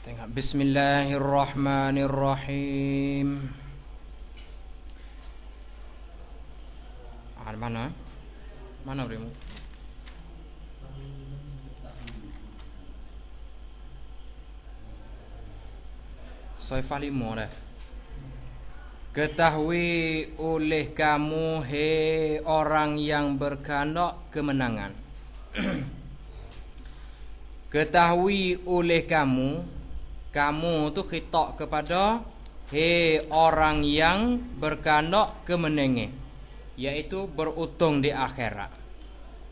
Bismillahirrahmanirrahim. Al ah, mana? Eh? Mana berimu? Saya falimu dah. Ketahui oleh kamu he orang yang berkanok kemenangan. Ketahui oleh kamu kamu tu khitok kepada he orang yang berkandok kemenenge yaitu beruntung di akhirat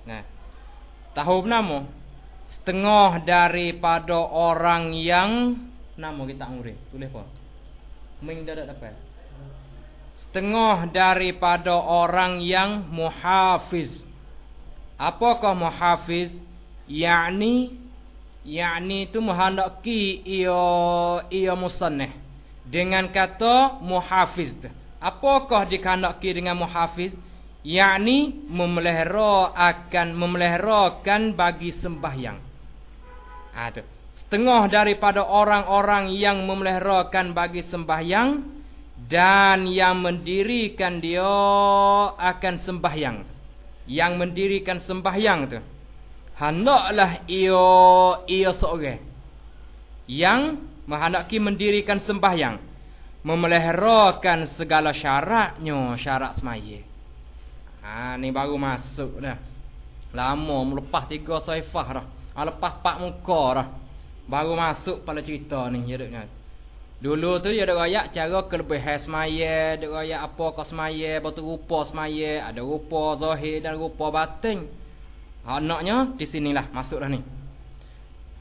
nah tahu namo setengah daripada orang yang nama kita ngure tulis apa ming dadak dapat setengah daripada orang yang muhafiz apakah muhafiz yakni yakni itu muhandaki ia ia musannih dengan kata muhafiz apakah dikandaki dengan muhafiz yakni memelihara akan memeliharakan bagi sembahyang ada ha, setengah daripada orang-orang yang memeliharakan bagi sembahyang dan yang mendirikan dia akan sembahyang yang mendirikan sembahyang tu hendaklah ha, ia ia seorang yang menghendaki mendirikan sembahyang memeleherakan segala syaratnya syarat semaya ha ni baru masuk dah lama melepas tiga saifah dah ha, lepas pak muka dah baru masuk pada cerita ni jadinya Dulu tu dia ada rakyat cara kelebihan semaya ada rakyat apa kau semaya Betul rupa semaya Ada rupa zahir dan rupa batin Anaknya di sinilah masuk dah ni.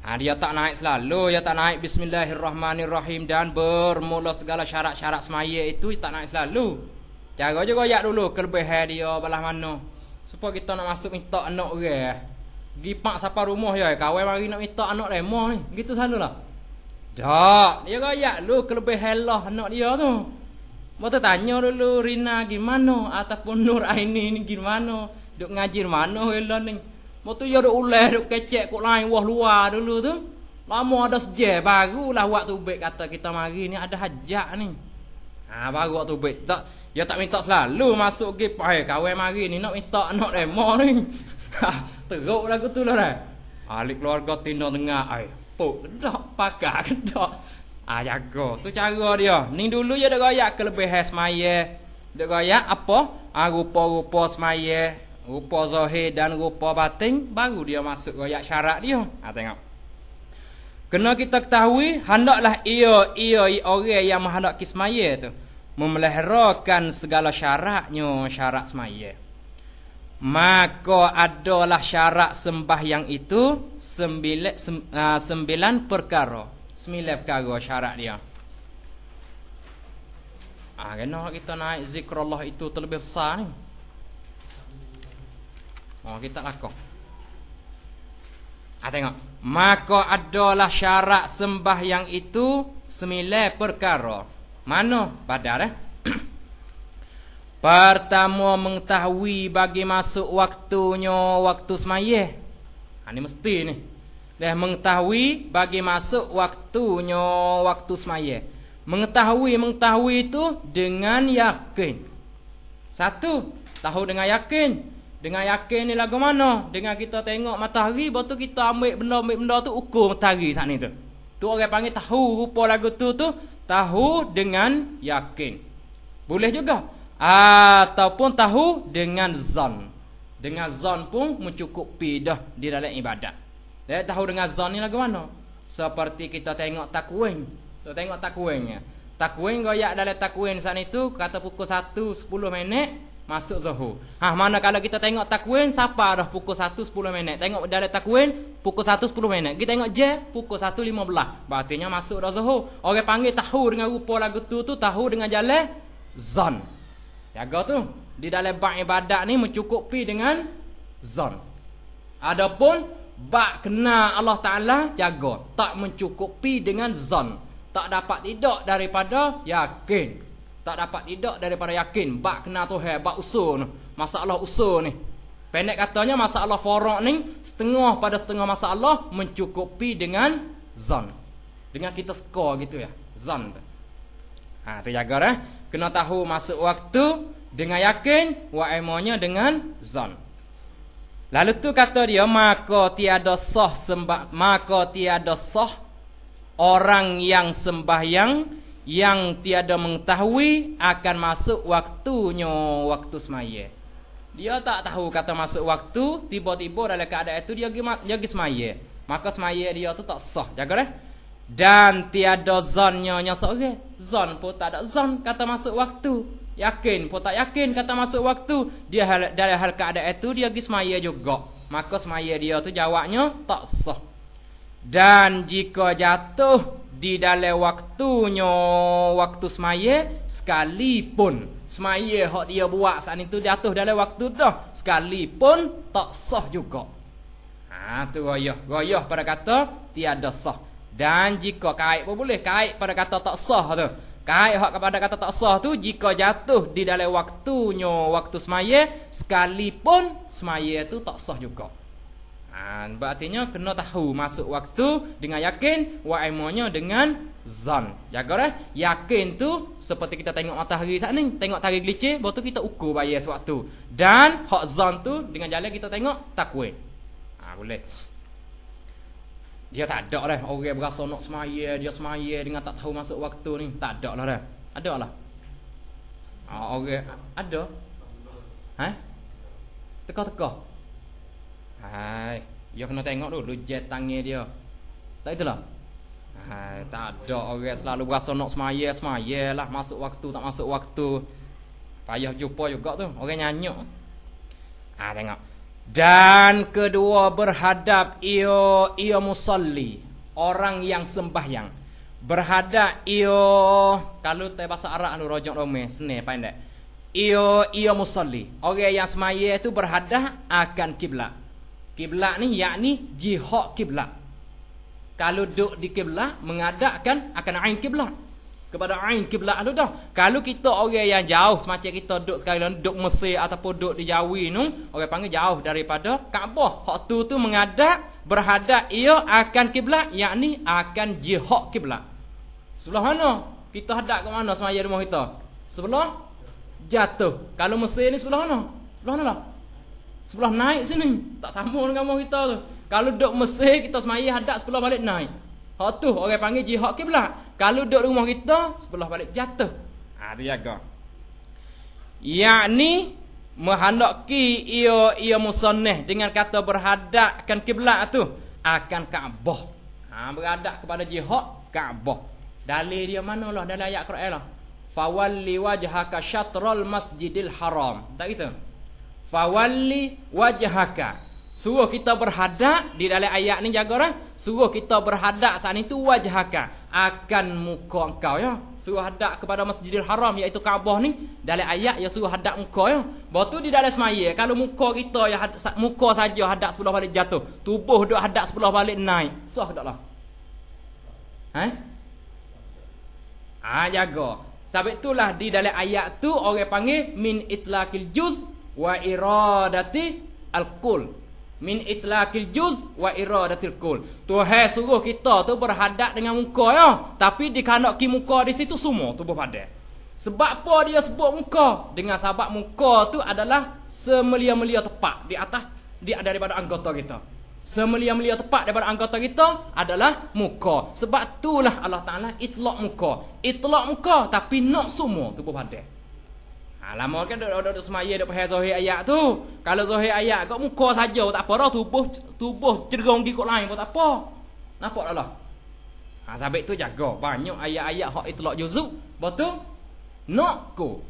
Ha, dia tak naik selalu, dia tak naik bismillahirrahmanirrahim dan bermula segala syarat-syarat semaya itu dia tak naik selalu. Cara juga ayat dulu kelebihan dia balas mana. Supaya kita nak masuk minta anak orang. Di eh. pak siapa rumah ya, kawan mari nak minta anak lemo ni. Gitu selalu lah. Tak, dia ayat dulu kelebihan lah anak dia tu. Mau tanya dulu Rina gimana ataupun Nur Aini ni gimana? dok ngaji mana ni? Motu yo dok ulah dok kecek kok lain wah luar dulu tu. Lama ada seje barulah waktu baik kata kita mari ni ada hajat ni. Ha baru waktu baik. Tak ya tak minta selalu masuk ke pai kawan mari ni nak minta nak demo ni. Teruk lah tu lah dah. Ahli keluarga tindak tengah, ai. Pok kedak pakak kedak. Ah jaga tu cara dia. Ni dulu ya dak gayak kelebihan semaya. Dak gayak apa? Ah rupa-rupa semaya rupa zahir dan rupa batin baru dia masuk royak syarat dia ha tengok kena kita ketahui hendaklah ia ia orang yang menghendak kismaya tu memelahirakan segala syaratnya syarat semaya maka adalah syarat sembah yang itu sembilan, sem, uh, sembilan perkara sembilan perkara syarat dia ah ha, kena kita naik zikrullah itu terlebih besar ni Oh kita lakon. Ah tengok, maka adalah syarat sembah yang itu semile perkara. Mana? Padar eh. Pertama mengetahui bagi masuk waktunya waktu sembahyang. Ah ni mesti ni. Dah mengetahui bagi masuk waktunya waktu sembahyang. Mengetahui mengetahui itu dengan yakin. Satu, tahu dengan yakin. Dengan yakin ni lagu mana? Dengan kita tengok matahari, baru tu kita ambil benda ambil benda tu ukur matahari sat ni tu. Tu orang panggil tahu rupa lagu tu tu, tahu dengan yakin. Boleh juga. Ataupun tahu dengan zon. Dengan zon pun mencukupi dah di dalam ibadat. Eh, tahu dengan zon ni lagu mana? Seperti kita tengok takwin. Kita tengok takwin ya. Takwin goyak dalam takwin sat ni tu kata pukul 1 10 minit Masuk Zuhur. Ha mana kalau kita tengok takwin siapa dah pukul 1 10 minit. Tengok dalam takwin pukul 1 10 minit. Kita tengok je pukul 1 15. artinya masuk dah Zuhur. Orang panggil tahu dengan rupa lagu tu tu tahu dengan jalan zon. Jaga tu. Di dalam bab ibadat ni mencukupi dengan zon. Adapun bab kena Allah Taala jaga tak mencukupi dengan zon. Tak dapat tidak daripada yakin tak dapat tidak daripada yakin Bak kena tuhan bak usul ni masalah usul ni pendek katanya masalah farak ni setengah pada setengah masalah mencukupi dengan zon dengan kita skor gitu ya zon tu ha tu jaga dah kena tahu masuk waktu dengan yakin wa emonya dengan zon lalu tu kata dia maka tiada sah sembah maka tiada sah orang yang sembahyang yang yang tiada mengetahui akan masuk waktunya waktu semaya. Dia tak tahu kata masuk waktu, tiba-tiba dalam keadaan itu dia dia pergi semaya. Maka semaya dia tu tak sah, jaga deh. Dan tiada zonnya nya seorang. Zon pun tak ada zon kata masuk waktu. Yakin pun tak yakin kata masuk waktu. Dia dari hal keadaan itu dia pergi semaya juga. Maka semaya dia tu jawabnya tak sah. Dan jika jatuh di dalam waktunya waktu semaya sekalipun semaya hok dia buat saat itu jatuh dalam waktu dah sekalipun tak sah juga ha tu royah royah pada kata tiada sah dan jika kait pun boleh kait pada kata tak sah tu kait hok kepada kata tak sah tu jika jatuh di dalam waktunya waktu semaya sekalipun semaya tu tak sah juga dan berartinya kena tahu masuk waktu dengan yakin wa imonya dengan zon. Jaga ya, eh? Yakin tu seperti kita tengok matahari saat ni, tengok tarikh gelicir, baru tu kita ukur bayar sewaktu. Dan hak zon tu dengan jalan kita tengok takwil. Ha, boleh. Dia tak ada dah orang okay, berasa nak semaya, dia semaya dengan tak tahu masuk waktu ni, tak ada lah dah. Ada lah. Ha, okay. ada. Ha? Teka-teka. Hai, yo kena tengok dulu jet tangi dia. Tak itulah. Hai, tak ada orang selalu berasa nak semaya semaya lah masuk waktu tak masuk waktu. Payah jumpa juga tu orang nyanyi. Ha ah, tengok. Dan kedua berhadap ia ia musalli, orang yang sembahyang. Berhadap ia kalau te bahasa Arab lu rojak rome sene pandai. Ia ia musalli, orang yang semaya itu berhadap akan kiblat. Kiblat ni yakni jihad kiblat. Kalau duduk di kiblat mengadakan akan ain kiblat. Kepada ain kiblat tu dah. Kalau kita orang yang jauh semacam kita duduk sekarang duduk Mesir ataupun duduk di Jawi ni, orang panggil jauh daripada Kaabah. Hak tu tu mengadak berhadap ia akan kiblat yakni akan jihad kiblat. Sebelah mana? Kita hadap ke mana semaya rumah kita? Sebelah jatuh. Kalau Mesir ni sebelah mana? Sebelah mana lah? Sebelah naik sini. Tak sama dengan orang kita tu. Kalau duduk Mesir, kita semayah hadap sebelah balik naik. Hak tu orang panggil jihad ke pula. Kalau duduk rumah kita, sebelah balik jatuh. Ha, dia agak. Yakni, menghendaki ia ia musonih dengan kata berhadapkan kiblat tu akan Kaabah. Ha, berhadap kepada jihad Kaabah. Dalil dia mana lah dalam ayat Quran lah. Fawalli wajhaka syatrul masjidil haram. Tak kita? Gitu? Fawalli wajahaka Suruh kita berhadap Di dalam ayat ni jaga lah Suruh kita berhadap saat itu wajahaka Akan muka engkau ya Suruh hadap kepada masjidil haram Iaitu Kaabah ni Dalam ayat ya suruh hadap muka ya Lepas tu di dalam semaya Kalau muka kita ya Muka saja hadap sepuluh balik jatuh Tubuh duduk hadap sepuluh balik naik Soh tak lah Ha? Ha jaga Sebab itulah di dalam ayat tu Orang panggil Min itlaqil juz wa iradati al kul, min itlaqil juz wa iradatil qul tuhan suruh kita tu berhadap dengan muka ya tapi dikanakki muka di situ semua tubuh padat sebab apa dia sebut muka dengan sebab muka tu adalah semelia-melia tepat di atas di daripada anggota kita semelia-melia tepat daripada anggota kita adalah muka sebab itulah Allah Taala itlak muka itlak muka tapi nak semua tubuh padat Ha, lama kan duduk duduk semaya duduk pahal zahir ayat tu. Kalau zahir ayat kau muka saja tak apa dah tubuh tubuh cerong gigi kau lain pun tak apa. Nampak dah lah. Ha ah, sabik tu jaga banyak ayat-ayat hak itlak juzuk. Betul? Nak ku.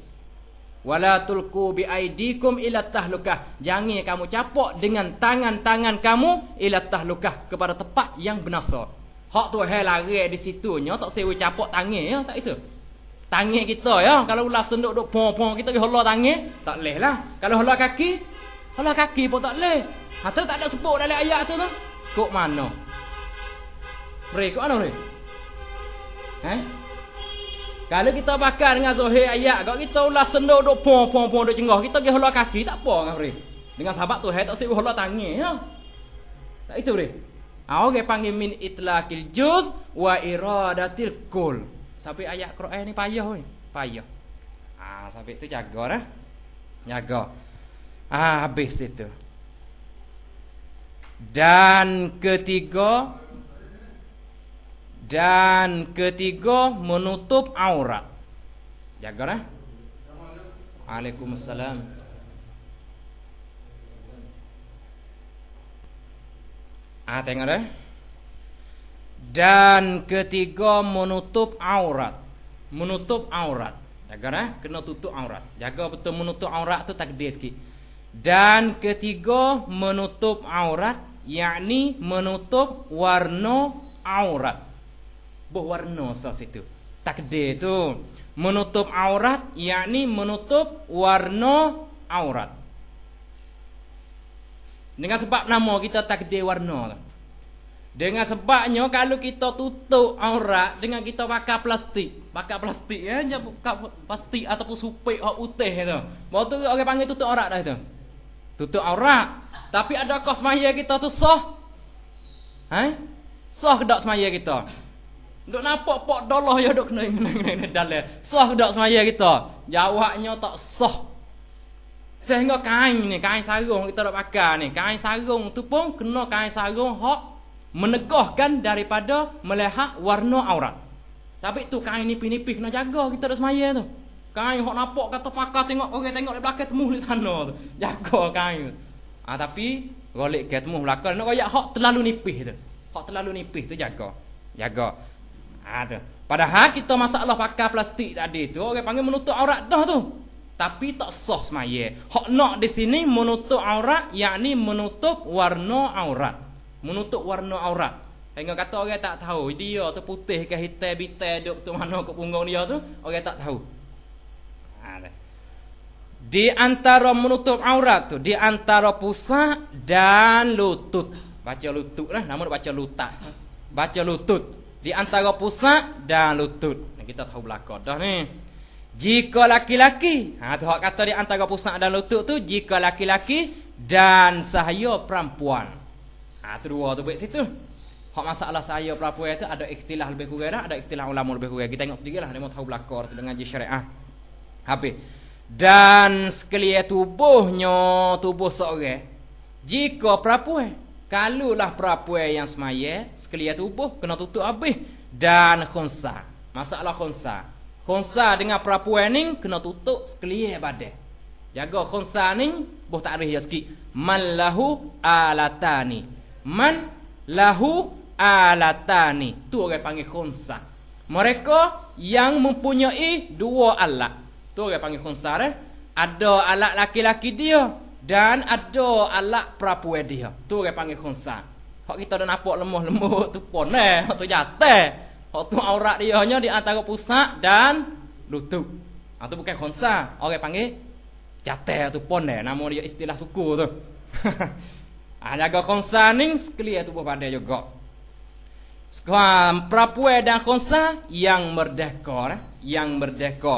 Wala tulku bi aidikum ila tahlukah. Jangan kamu capok dengan tangan-tangan kamu ila tahlukah kepada tempat yang benasa. Hak tu hal lari di situ nya tak sewu capak tangan ya tak itu tangih kita ya kalau ular senduk duk pom pom kita ke hola tangih tak leh lah kalau hola kaki hola kaki pun tak leh hata tak ada sebut dalam ayat tu tu kok mana Rek, kok mana rek? Eh? Kalau kita bakar dengan zahir ayat, kalau kita ular senduk duk pom pom pom duk cengah, kita gi kaki tak apa dengan rek. Dengan sahabat tu hai tak sibuk hola tangih ya. Tak itu rek. Aku ha, orang panggil min itlaqil juz wa iradatil kul sampai ayat Quran ni payah oi. Payah. Ah sampai tu jaga lah. Jaga. Ah habis itu. Dan ketiga dan ketiga menutup aurat. Jaga lah. Waalaikumsalam. Ah tengok dah. Eh? dan ketiga menutup aurat menutup aurat jaga nah eh? kena tutup aurat jaga betul menutup aurat tu takdir sikit dan ketiga menutup aurat yakni menutup warna aurat berwarna sah situ takdir tu menutup aurat yakni menutup warna aurat dengan sebab nama kita takdir warna lah. Dengan sebabnya kalau kita tutup aurat dengan kita pakai plastik. Pakai plastik ya, eh? buka plastik ataupun supik hak utih itu. Baru tu orang panggil tutup aurat dah itu. Tutup aurat. Tapi ada kos semaya kita tu sah? Ha? Eh? Sah dak semaya kita? dok nampak pok dolah ya duk kena kena kena dalam. Sah dak semaya kita? Jawabnya tak sah. Sehingga kain ni, kain sarung kita nak pakai ni. Kain sarung tu pun kena kain sarung hak meneguhkan daripada melihat warna aurat. Sampai tu kain ni pinipih nak jaga kita dak semaya tu. Kain hok nampak kata pakar tengok orang okay, tengok di belakang temu di sana tu. Jaga kain. Ah ha, tapi golek ke temu belakang nak koyak hok terlalu nipih tu. Hok terlalu nipih tu jaga. Jaga. Ah ha, tu. Padahal kita masalah pakai plastik tadi tu orang okay, panggil menutup aurat dah tu. Tapi tak sah semaya. Hok nak di sini menutup aurat yakni menutup warna aurat menutup warna aurat. Hingga kata orang tak tahu dia tu putih ke hitam bitai duk tu mana kat punggung dia tu, orang tak tahu. Ha, di antara menutup aurat tu, di antara pusat dan lutut. Baca lutut lah, namun baca lutat. Baca lutut. Di antara pusat dan lutut. Kita tahu belakang dah ni. Jika laki-laki, ha, tu kata di antara pusat dan lutut tu, jika laki-laki dan sahaya perempuan. Ha tu dua tu baik situ. Hak masalah saya pelapuan itu ada ikhtilaf lebih kurang dah, ada ikhtilaf ulama lebih kurang. Kita tengok sedikitlah demo tahu belakor dengan je syariah. Habis. Dan sekalian tubuhnya tubuh seorang jika perapuan kalulah perapuan yang semaya sekalian tubuh kena tutup habis dan khonsa. Masalah khonsa. Khonsa dengan perapuan ni kena tutup sekalian badan. Jaga khonsa ni boh takrih ya sikit. Mallahu alatani man lahu alatani tu orang panggil khonsa mereka yang mempunyai dua alat tu orang panggil khonsa eh? ada alat laki-laki dia dan ada alat perempuan dia tu orang panggil khonsa hak kita dah nampak lemah-lemah tu pon eh hak tu jatuh eh. hak tu aurat dia hanya di antara pusat dan lutut itu ha, bukan khonsa orang panggil jatuh tu pon eh nama dia istilah suku tu Ada ke khonsa ni sekelia tubuh pada juga. Sekarang prapue dan konsa yang merdeka. Eh? Yang merdeka.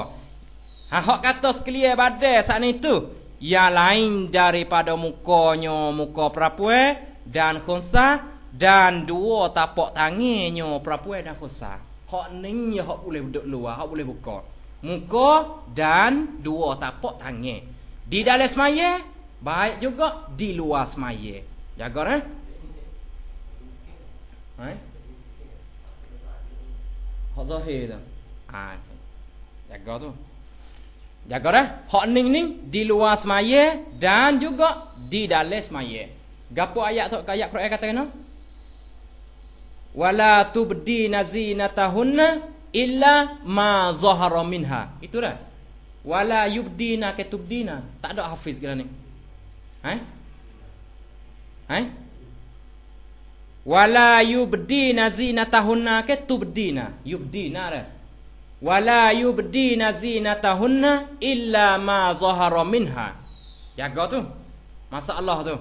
Ha, hak kata sekelia pada saat itu. yang lain daripada mukanya muka prapue dan konsa Dan dua tapak tangannya prapue dan konsa. Hak ni ya, hak boleh duduk luar. Hak boleh buka. Muka dan dua tapak tangan. Di dalam semaya Baik juga di luar semaya Jaga dah eh? Hak zahir tu ah, Jaga tu Jaga dah eh? Hak ning-ning di luar semaya Dan juga di dalam semaya Gapu ayat tu Ayat Quran kata kena Wala tubdi nazinatahunna illa ma zahara minha. Itu dah. Wala yubdina ke Tak ada hafiz kira ni. Eh? Eh? Wala yubdina zinatahunna ke tubdina? Yubdina lah. Wala yubdina zinatahunna illa ma zahara minha. Jaga tu. Masa Allah tu.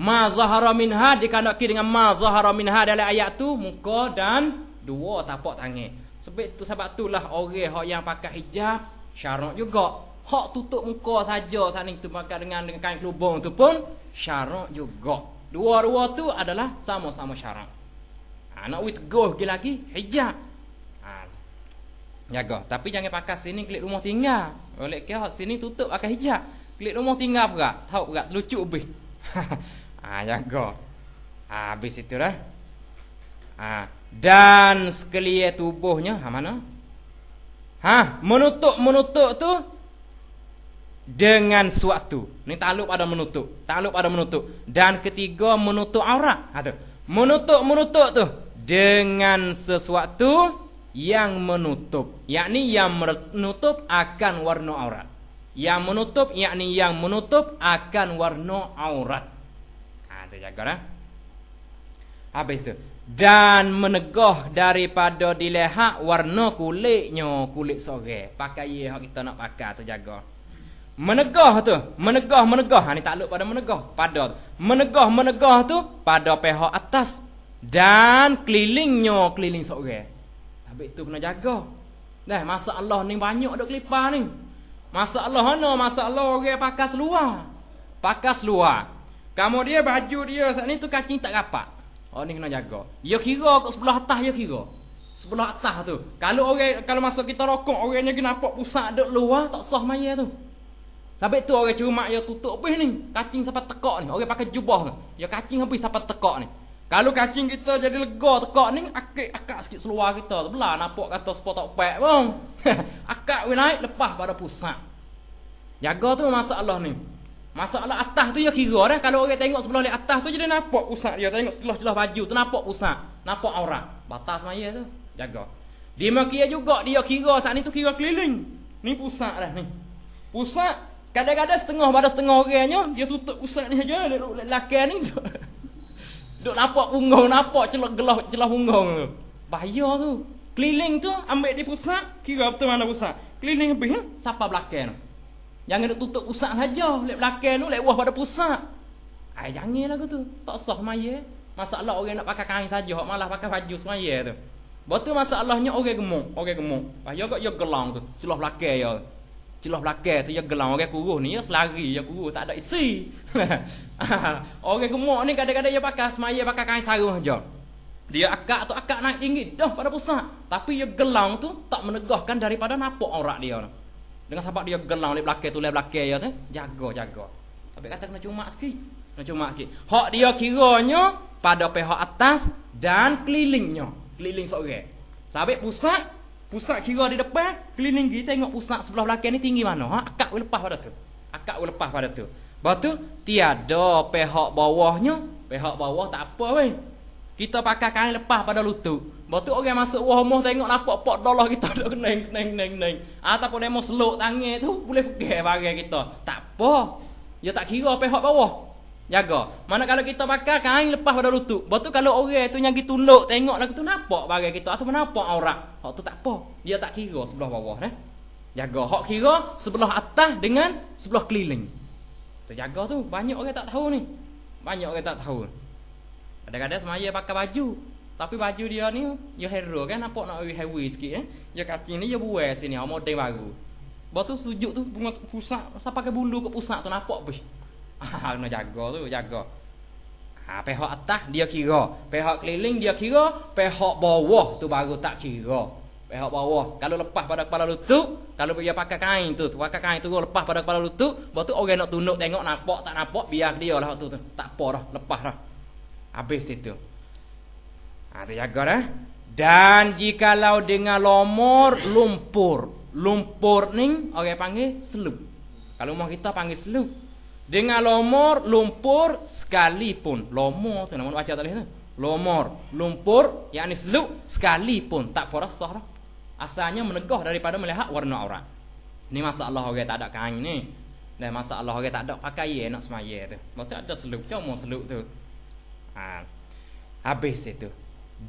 Ma zahara minha dikandalki dengan ma zahara minha dalam ayat tu. Muka dan dua tapak tangan. Sebab tu sebab itulah orang yang pakai hijab syarat juga hak tutup muka saja sana itu pakai dengan dengan kain kelubung itu pun syarat juga. Dua-dua tu adalah sama-sama syarat. Ha, nak wit go lagi lagi hijab. Ha. Jaga, tapi jangan pakai sini klik rumah tinggal. Oleh ke hak sini tutup pakai hijab. Klik rumah tinggal pula. Tahu pula lucu lebih. ha, jaga. Ha, habis itu dah. Ha, dan sekelia tubuhnya ha, mana? Ha, menutup-menutup tu dengan suatu. Ini takluk pada menutup. Takluk pada menutup. Dan ketiga menutup aurat. Ada. Ha, Menutup-menutup tu dengan sesuatu yang menutup. Yakni yang menutup akan warna aurat. Yang menutup yakni yang menutup akan warna aurat. Ha jaga dah. Habis tu dan menegah daripada dilihat warna kulitnya kulit sore pakai yang kita nak pakai jaga. Menegah tu, menegah menegah ha, ni takluk pada menegah, pada tu. Menegah menegah tu pada pihak atas dan kelilingnya keliling seorang. Habis tu kena jaga. Dah masa Allah ni banyak dok kelipar ni. Masa Allah ana masa Allah orang pakas luar, pakas luar. Kamu dia baju dia saat ni tu kacing tak rapat. Oh ni kena jaga. Dia ya kira kat sebelah atas dia ya kira. Sebelah atas tu. Kalau orang kalau masa kita rokok orangnya kena nampak pusat dok luar tak sah mayat tu. Sampai tu orang cermak dia tutup pih ni. Kacing sampai tekak ni. Orang pakai jubah ni. Dia ya, kacing habis sampai tekak ni. Kalau kacing kita jadi lega tekak ni, akak-akak sikit seluar kita. belah nampak kata sepot tak pek pun. akak we naik lepas pada pusat. Jaga tu masalah ni. Masalah atas tu dia ya kira dah. Kalau orang tengok sebelah ni atas tu jadi nampak pusat dia. Tengok sebelah celah baju tu nampak pusat. Nampak aurat. Batas maya tu. Jaga. Dia makia juga dia kira saat ni tu kira keliling. Ni pusat dah ni. Pusat Kadang-kadang setengah pada setengah orangnya dia tutup usak ni saja lelaki ni. Duk nampak punggung nampak celah gelah celah punggung tu. Bahaya tu. Keliling tu ambil di pusat, kira betul mana pusat. Keliling habis hmm, siapa belakang tu. Jangan duk tutup usak saja, lek belakang tu lek wah pada pusat. Ai ah, janganlah gitu. Tak sah maya. Masalah orang nak pakai kain saja, malah pakai baju semaya tu. Betul masalahnya orang gemuk, orang gemuk. Bahaya kok ya gelang tu, celah belakang ya celah belakang tu ya gelang orang kuruh ni ya selari ya kuruh tak ada isi. orang gemuk ni kadang-kadang dia pakai semaya pakai kain sarung aja. Dia akak atau akak naik tinggi dah pada pusat. Tapi ya gelang tu tak menegahkan daripada napak orang dia. Dengan sebab dia gelang di belakang tu lebih belakang ya tu jaga jaga. Tapi kata kena cuma sikit. Kena cuma sikit. Hak dia kiranya pada pihak atas dan kelilingnya. Keliling seorang. Sabit pusat Pusat kira di depan, keliling pergi tengok pusat sebelah belakang ni tinggi mana. Ha? Akak boleh lepas pada tu. Akak boleh lepas pada tu. Lepas tu, tiada pihak bawahnya. Pihak bawah tak apa weh. Kita pakai kain lepas pada lutut. Lepas tu orang masuk wah rumah tengok nampak pot pot dolar kita dok neng neng neng neng. Ataupun dia mau seluk tangan tu boleh pegang barang kita. Tak apa. Ya tak kira pihak bawah jaga. Mana kalau kita pakai kain lepas pada lutut. Betu kalau orang tu yang tunduk tengok nak tu nampak barang kita atau nampak aurat. Hak tu tak apa. Dia tak kira sebelah bawah nah. Eh. Jaga hak kira sebelah atas dengan sebelah keliling. Tu jaga tu banyak orang tak tahu ni. Banyak orang tak tahu. Kadang-kadang semaya pakai baju. Tapi baju dia ni dia hero kan nampak nak heavy, heavy sikit eh. Dia kaki ni dia buai sini, model baru. Batu sujud tu bunga pusak, siapa pakai bulu ke pusak tu nampak apa? Hal no jaga tu jaga. Ha pihak atas dia kira, pihak keliling dia kira, pihak bawah tu baru tak kira. Pihak bawah kalau lepas pada kepala lutut, kalau dia pakai kain tu, pakai kain tu lepas pada kepala lutut, buat tu orang nak tunduk tengok nampak tak nampak biar dia lah tu Tak apa dah, lepas dah. Habis situ. Ha tu jaga dah. Dan jikalau dengan lomor lumpur, lumpur ni orang panggil selup. Kalau rumah kita panggil selup. Dengan lomor, lumpur sekalipun. Lomor tu nama baca tadi tu. Lomor, lumpur yang ni seluk sekalipun. Tak puas sah lah. Asalnya menegah daripada melihat warna orang. Ni masa Allah orang tak ada kain ni. Dan masa Allah orang tak ada pakai ya, nak semaya tu. Maksudnya ada seluk. Kau mau seluk tu. Ha. Habis itu.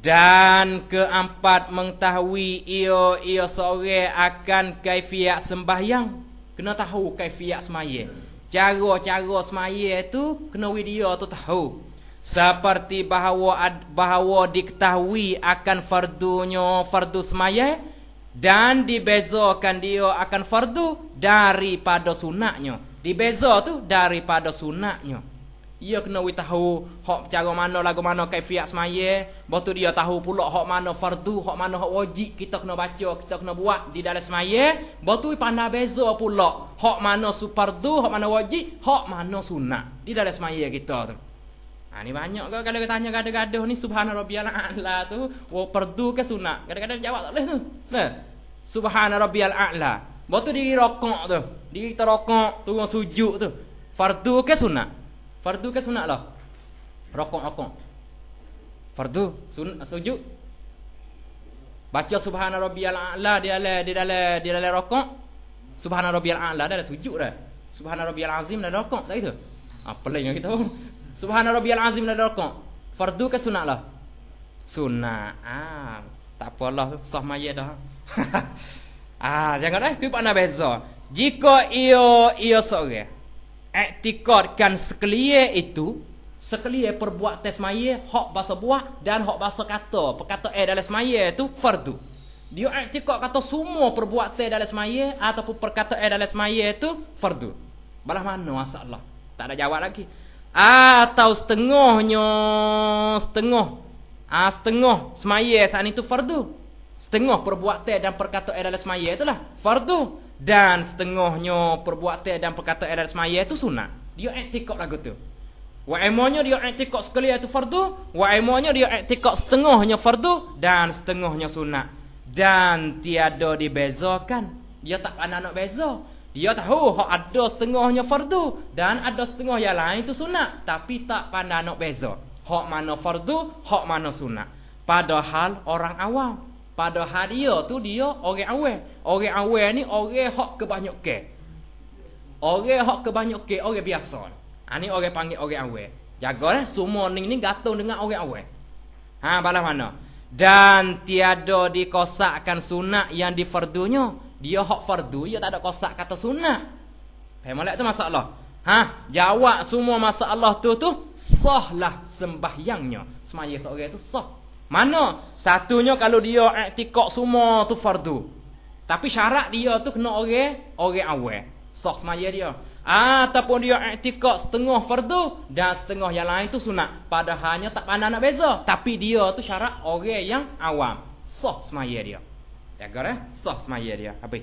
Dan keempat mengetahui ia ia sore akan kaifiat sembahyang. Kena tahu kaifiat semaya. Hmm cara-cara semaya itu kena widia tu tahu seperti bahawa bahawa diketahui akan fardunya fardu semaya dan dibezakan dia akan fardu daripada sunatnya dibeza tu daripada sunatnya ia kena we tahu hak cara mana lagu mana kaifiat semaya. Lepas dia tahu pula hak mana fardu, hak mana hak wajib kita kena baca, kita kena buat di dalam semaya. Lepas tu pandai beza pula hak mana supardu, hak mana wajib, hak mana sunat di dalam semaya kita tu. Ha, ni banyak ke kalau tanya gaduh-gaduh ni subhanallah rabbiyal a'la tu, wa fardu ke sunat. Kadang-kadang jawab tak boleh tu. Nah. Subhanallah rabbiyal a'la. Lepas tu diri rokok tu. Diri terokok rokok, turun sujud tu. Fardu ke sunat? Fardu ke sunat lah Rokok-rokok Fardu sun, Sujud Baca subhana rabbi al-a'la Di dalam Di dalam Di dalam rokok Subhana rabbi al-a'la Dah ada sujud dah Subhana rabbi al-azim Dah ada rokok Tak gitu Apa ah, lain yang kita tahu Subhana rabbi al-azim Dah ada rokok Fardu ke sunat lah Sunat ah, Tak apalah Sah mayat dah Ah, jangan eh, kui nak beza. Jika ia ia seorang, Etikadkan sekelia itu sekelia perbuat tes maya Hak bahasa buah dan hak bahasa kata Perkata eh dalam semaya itu fardu Dia etikad kata semua perbuat tes dalam semaya Ataupun perkata eh dalam semaya itu fardu Balah mana masalah Tak ada jawab lagi Atau setengahnya Setengah ah Setengah semaya saat itu fardu Setengah perbuat tes dan perkata eh dalam semaya itulah Fardu dan setengahnya perbuatan dan perkataan dari semaya itu sunat. Dia etikok lagu tu. Wa emonya dia etikok sekali itu fardu, wa emonya dia etikok setengahnya fardu dan setengahnya sunat. Dan tiada dibezakan. Dia tak pandai nak beza. Dia tahu hak ada setengahnya fardu dan ada setengah yang lain itu sunat, tapi tak pandai nak beza. Hak mana fardu, hak mana sunat. Padahal orang awam pada hari ya tu dia orang awal. Orang awal ni orang hak kebanyakan. Orang hak kebanyakan orang biasa. Ha ni orang panggil orang awal. lah. semua ni ni gatung dengan orang awal. Ha bala mana? Dan tiada dikosakkan sunat yang difardunya. Dia hak fardu, dia tak ada kosak kata sunat. Paham tak tu masalah? Ha, jawab semua masalah tu tu sahlah sembahyangnya. Semaya seorang tu sah. Mana? Satunya kalau dia iktikad semua tu fardu. Tapi syarat dia tu kena orang orang awal. Sah semaya dia. Ataupun dia iktikad setengah fardu dan setengah yang lain tu sunat. Padahalnya tak pandai nak beza. Tapi dia tu syarat orang yang awam. Sah semaya dia. Jagar eh? Sah semaya dia. Habis.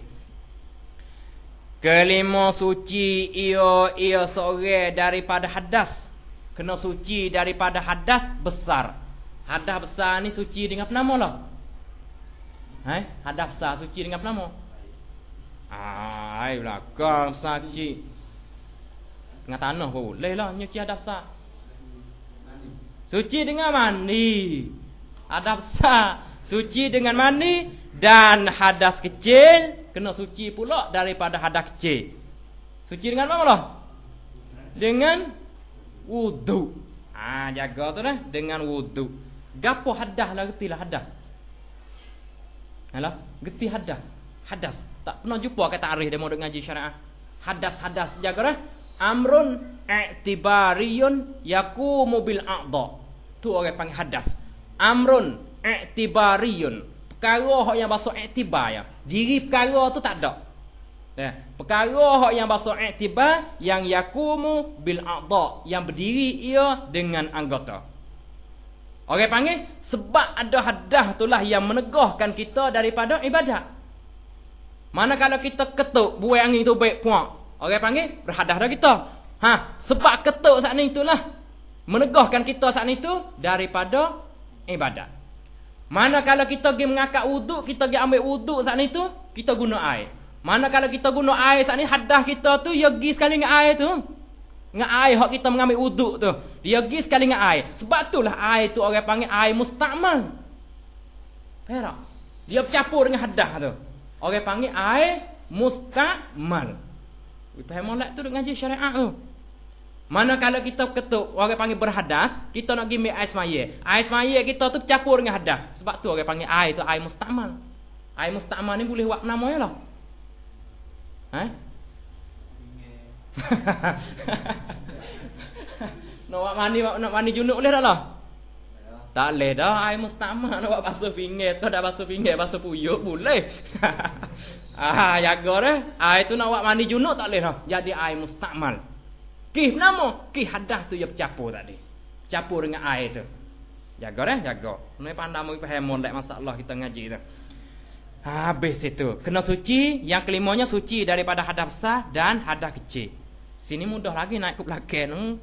Kelima suci ia ia seorang daripada hadas. Kena suci daripada hadas besar. Hadas besar ni suci dengan apa nama lah Hai, eh? hadas besar suci dengan apa nama? Ai belakang besar kecil. Dengan tanah boleh lah nyuci hadas besar. Suci dengan mandi. Hadas besar suci dengan mandi dan hadas kecil kena suci pula daripada hadas kecil. Suci dengan apa lah? Dengan wudu. Ah ha, jaga tu dah dengan wudu. Gapo hadah lah getilah hadah. Alah, geti hadah. Hadas. Tak pernah jumpa kata arif dia mau ngaji syariah. Hadas hadas jaga lah. Amrun i'tibariyun yakumu bil a'dha. Tu orang panggil hadas. Amrun i'tibariyun. Perkara hok yang basuh i'tibar ya. Diri perkara tu tak ada. Ya. Perkara hok yang bahasa i'tibar yang yakumu bil a'dha yang berdiri ia dengan anggota. Orang panggil sebab ada hadah itulah yang meneguhkan kita daripada ibadat. Mana kalau kita ketuk buai angin tu baik puak. Orang panggil berhadah dah kita. Ha, sebab ketuk saat ni itulah meneguhkan kita saat ni itu daripada ibadat. Mana kalau kita pergi mengangkat wuduk, kita pergi ambil wuduk saat ni itu, kita guna air. Mana kalau kita guna air saat ni hadah kita tu ya pergi sekali dengan air tu. Dengan air hak kita mengambil uduk tu. Dia pergi sekali dengan air. Sebab tu lah air tu orang panggil air mustakmal. Perak. Dia bercampur dengan hadah tu. Orang panggil air mustakmal. Kita hemat lah tu dengan syariah tu. Mana kalau kita ketuk orang panggil berhadas, kita nak gimik air semaya. Air semaya kita tu bercampur dengan hadah. Sebab tu orang panggil air tu air mustakmal. Air mustakmal ni boleh buat namanya lah. Eh? nak mandi nak mandi junuk boleh dah lah tak boleh dah ai mustama nak buat basuh pinggir sekarang dah basuh pinggir basuh puyuk boleh ah jaga dah ai tu nak buat mandi junuk tak leh. dah jadi ai mustamal kih nama kih hadah tu yang capo tadi capo dengan ai tu jaga dah jaga ni pandai mu pemon dak masalah kita ngaji tu Habis itu Kena suci Yang kelimanya suci daripada hadah besar dan hadaf kecil sini mudah lagi naik ke belakang hmm.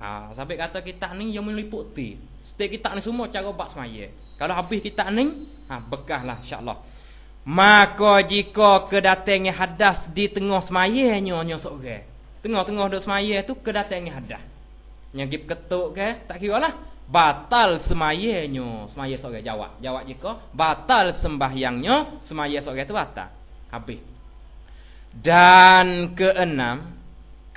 ha, sampai kata kita ni yang meliputi. setiap kita ni semua cara bak semaya kalau habis kita ni ha, bekah lah insyaAllah maka jika kedatangan hadas di tengah semaya nyonya seorang tengah-tengah duduk semaya tu kedatangan hadas nyagip ketuk ke tak kira lah batal semayanya semaya seorang jawab jawab jika batal sembahyangnya semaya seorang tu batal habis dan keenam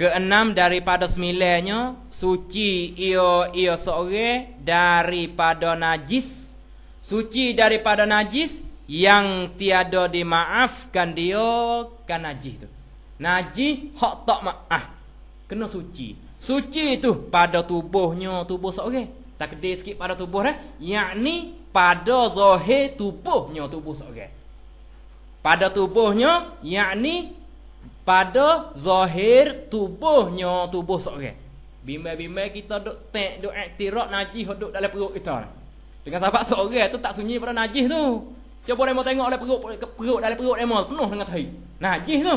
Keenam daripada sembilannya suci ia ia seorang daripada najis. Suci daripada najis yang tiada dimaafkan dia kan najis tu. Najis hak tak maaf. Kena suci. Suci itu pada tubuhnya tubuh seorang. Tak kedai sikit pada tubuh eh. Yakni pada zahir tubuhnya tubuh seorang. Pada tubuhnya yakni pada zahir tubuhnya tubuh seorang. Bima-bima kita duk tek duk iktirak najis duk dalam perut kita. Dengan sebab seorang tu tak sunyi pada najis tu. Cuba demo tengok oleh perut perut dalam perut demo penuh dengan tahi. Najis tu.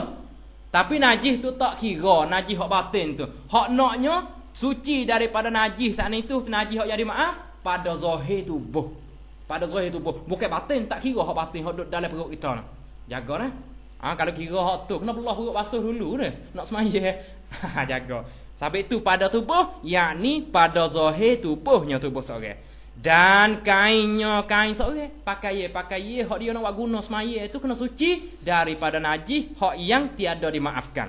Tapi najis tu tak kira najis hak batin tu. Hak naknya suci daripada najis saat itu najis hak jadi maaf pada zahir tubuh. Pada zahir tubuh. Bukan batin tak kira hak batin hak duk dalam perut kita. Jaga lah. Ha, kalau kira hak tu, kenapa Allah urut basuh dulu ni? Nak semaya. Ha, jaga. Sampai tu pada tubuh, yakni pada zahir tubuhnya tubuh seorang. Dan kainnya kain seorang. Pakai ye, pakai ye, hak dia nak buat guna semaya itu kena suci daripada najis hak yang tiada dimaafkan.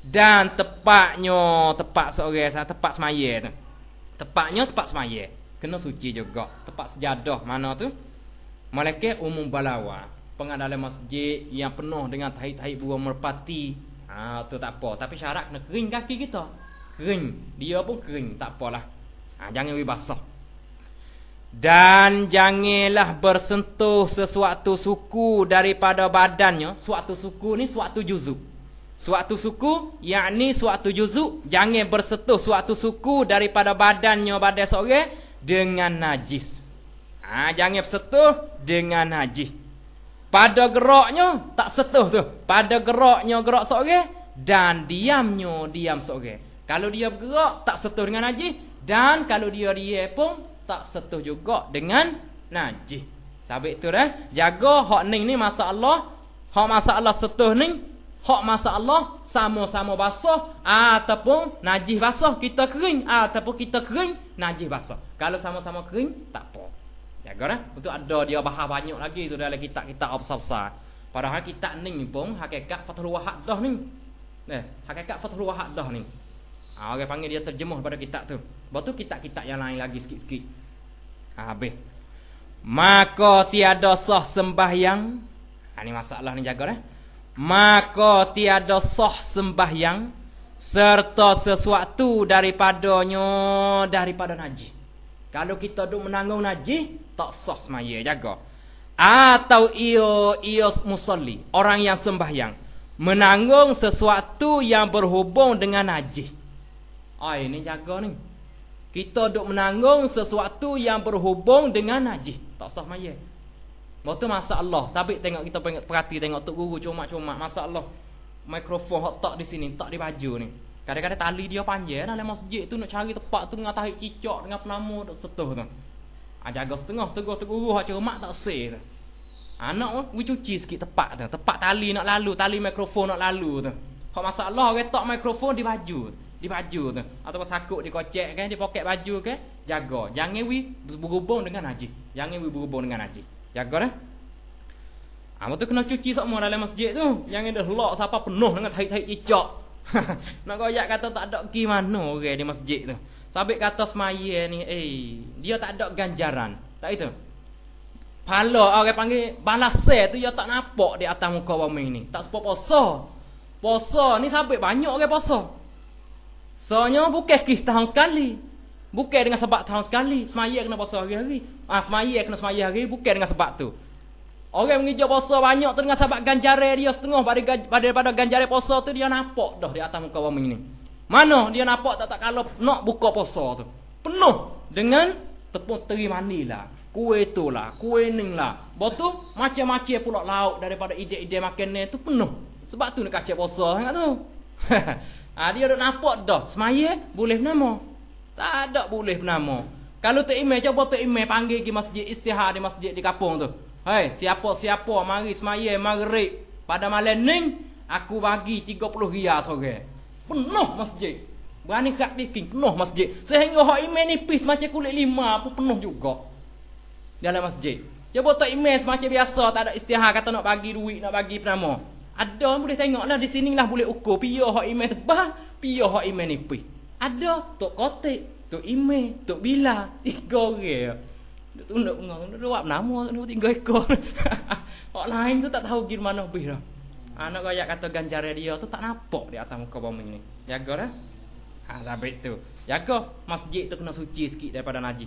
Dan tepatnya tepat seorang, tepat semaya tu. Tepatnya tepat semaya. Kena suci juga. Tepat sejadah mana tu? Malaikat umum balawa pengadalan masjid yang penuh dengan tahi-tahi burung merpati. Ha tu tak apa, tapi syarat kena kering kaki kita. Kering, dia pun kering, tak apalah. Ha jangan we basah. Dan janganlah bersentuh sesuatu suku daripada badannya, Sesuatu suku ni sesuatu juzuk. Suatu suku, yakni suatu juzuk, jangan bersentuh suatu suku daripada badannya badan seorang dengan najis. ha, jangan bersentuh dengan najis. Pada geraknya tak setuh tu. Pada geraknya gerak seorang dan diamnya diam seorang. Kalau dia bergerak tak setuh dengan najis dan kalau dia riek pun tak setuh juga dengan najis. Sabik tu dah. Jaga hak ning ni masalah. Hak masalah setuh ni Hak Allah sama-sama basah ataupun najis basah kita kering ataupun kita kering najis basah. Kalau sama-sama kering tak apa. Ya kan? Itu ada dia bahas banyak lagi tu dalam kitab kita of besar Padahal kita ni pun hakikat Fathul Wahad dah ni. Eh, hakikat Fathul Wahad dah ni. Ha, orang panggil dia terjemah pada kitab tu. Lepas tu kitab-kitab yang lain lagi sikit-sikit. Ha, habis. Maka tiada sah sembahyang. Ha, ni masalah ni jaga dah. Eh? Maka tiada sah sembahyang. Serta sesuatu daripadanya daripada Najib. Kalau kita duduk menanggung najis, tak sah semaya jaga. Atau ia, ia musalli, orang yang sembahyang. Menanggung sesuatu yang berhubung dengan najis. Oh, ah, ini jaga ni. Kita duduk menanggung sesuatu yang berhubung dengan najis. Tak sah semaya. Lepas tu Allah, Tapi tengok kita perhati, tengok tu guru cuma-cuma. Allah. Mikrofon hot tak di sini, tak di baju ni. Kadang-kadang tali dia panjang dalam masjid tu nak cari tempat tu dengan tahi cicak dengan penamu tak setuh tu. Ha, jaga setengah tegur tegur oh, hak cermak tak sel Anak pun we cuci sikit tempat tu. Tepat tali nak lalu, tali mikrofon nak lalu tu. Kalau masalah tak mikrofon di baju di baju tu Atau sakuk di kocek kan di poket baju kan jaga jangan wi berhubung dengan haji jangan wi berhubung dengan haji jaga dah ha, ah, tu kena cuci semua dalam masjid tu jangan dah lock siapa penuh dengan tahi-tahi cicak nak koyak kata tak ada ki mana orang okay, di masjid tu. Sabik kata semaya ni, eh, dia tak ada ganjaran. Tak itu. Pala orang okay, panggil balasai tu dia tak nampak di atas muka bumi ni. Tak sepo poso. Poso ni sampai banyak orang okay, poso. Soalnya bukan kis tahun sekali. Bukan dengan sebab tahun sekali. Semaya kena poso hari-hari. Ah, semaya kena semaya hari bukan dengan sebab tu. Orang mengijau puasa banyak tu dengan sahabat ganjare dia setengah pada daripada ganjare puasa tu dia nampak dah di atas muka orang ini. Mana dia nampak tak tak kalau nak buka puasa tu. Penuh dengan tepung teri manilah. Kuih tu lah, kuih ni lah. Lepas tu, macam-macam pula lauk daripada ide-ide makan ni tu penuh. Sebab tu nak kacau puasa sangat tu. ha, dia dah nampak dah. Semaya boleh bernama. Tak ada boleh bernama. Kalau tak email, cuba tak email panggil ke masjid istihar di masjid di kampung tu. Hey siapa-siapa mari semaya maghrib pada malam ni, aku bagi 30 riyal sore. Penuh masjid. Berani khat bikin, penuh masjid. Sehingga hak imam ni pis macam kulit lima pun penuh juga. Dalam masjid. Cuba tak imam semacam biasa, tak ada istihar kata nak bagi duit, nak bagi penama. Ada boleh tengoklah di sini lah boleh ukur. Pia hak imam tebal, pia hak imam ni pis. Ada, tok kotik, tok imam, tok bila, tiga orang. Dia tu nak bengang, dia luap nama tu, dia tinggal ekor. Orang lain tu tak tahu gimana mana lebih Anak kaya kata ganjar dia tu tak nampak di atas muka bumi ni. Jaga dah. Ha, sabit tu. Jaga, masjid tu kena suci sikit daripada naji.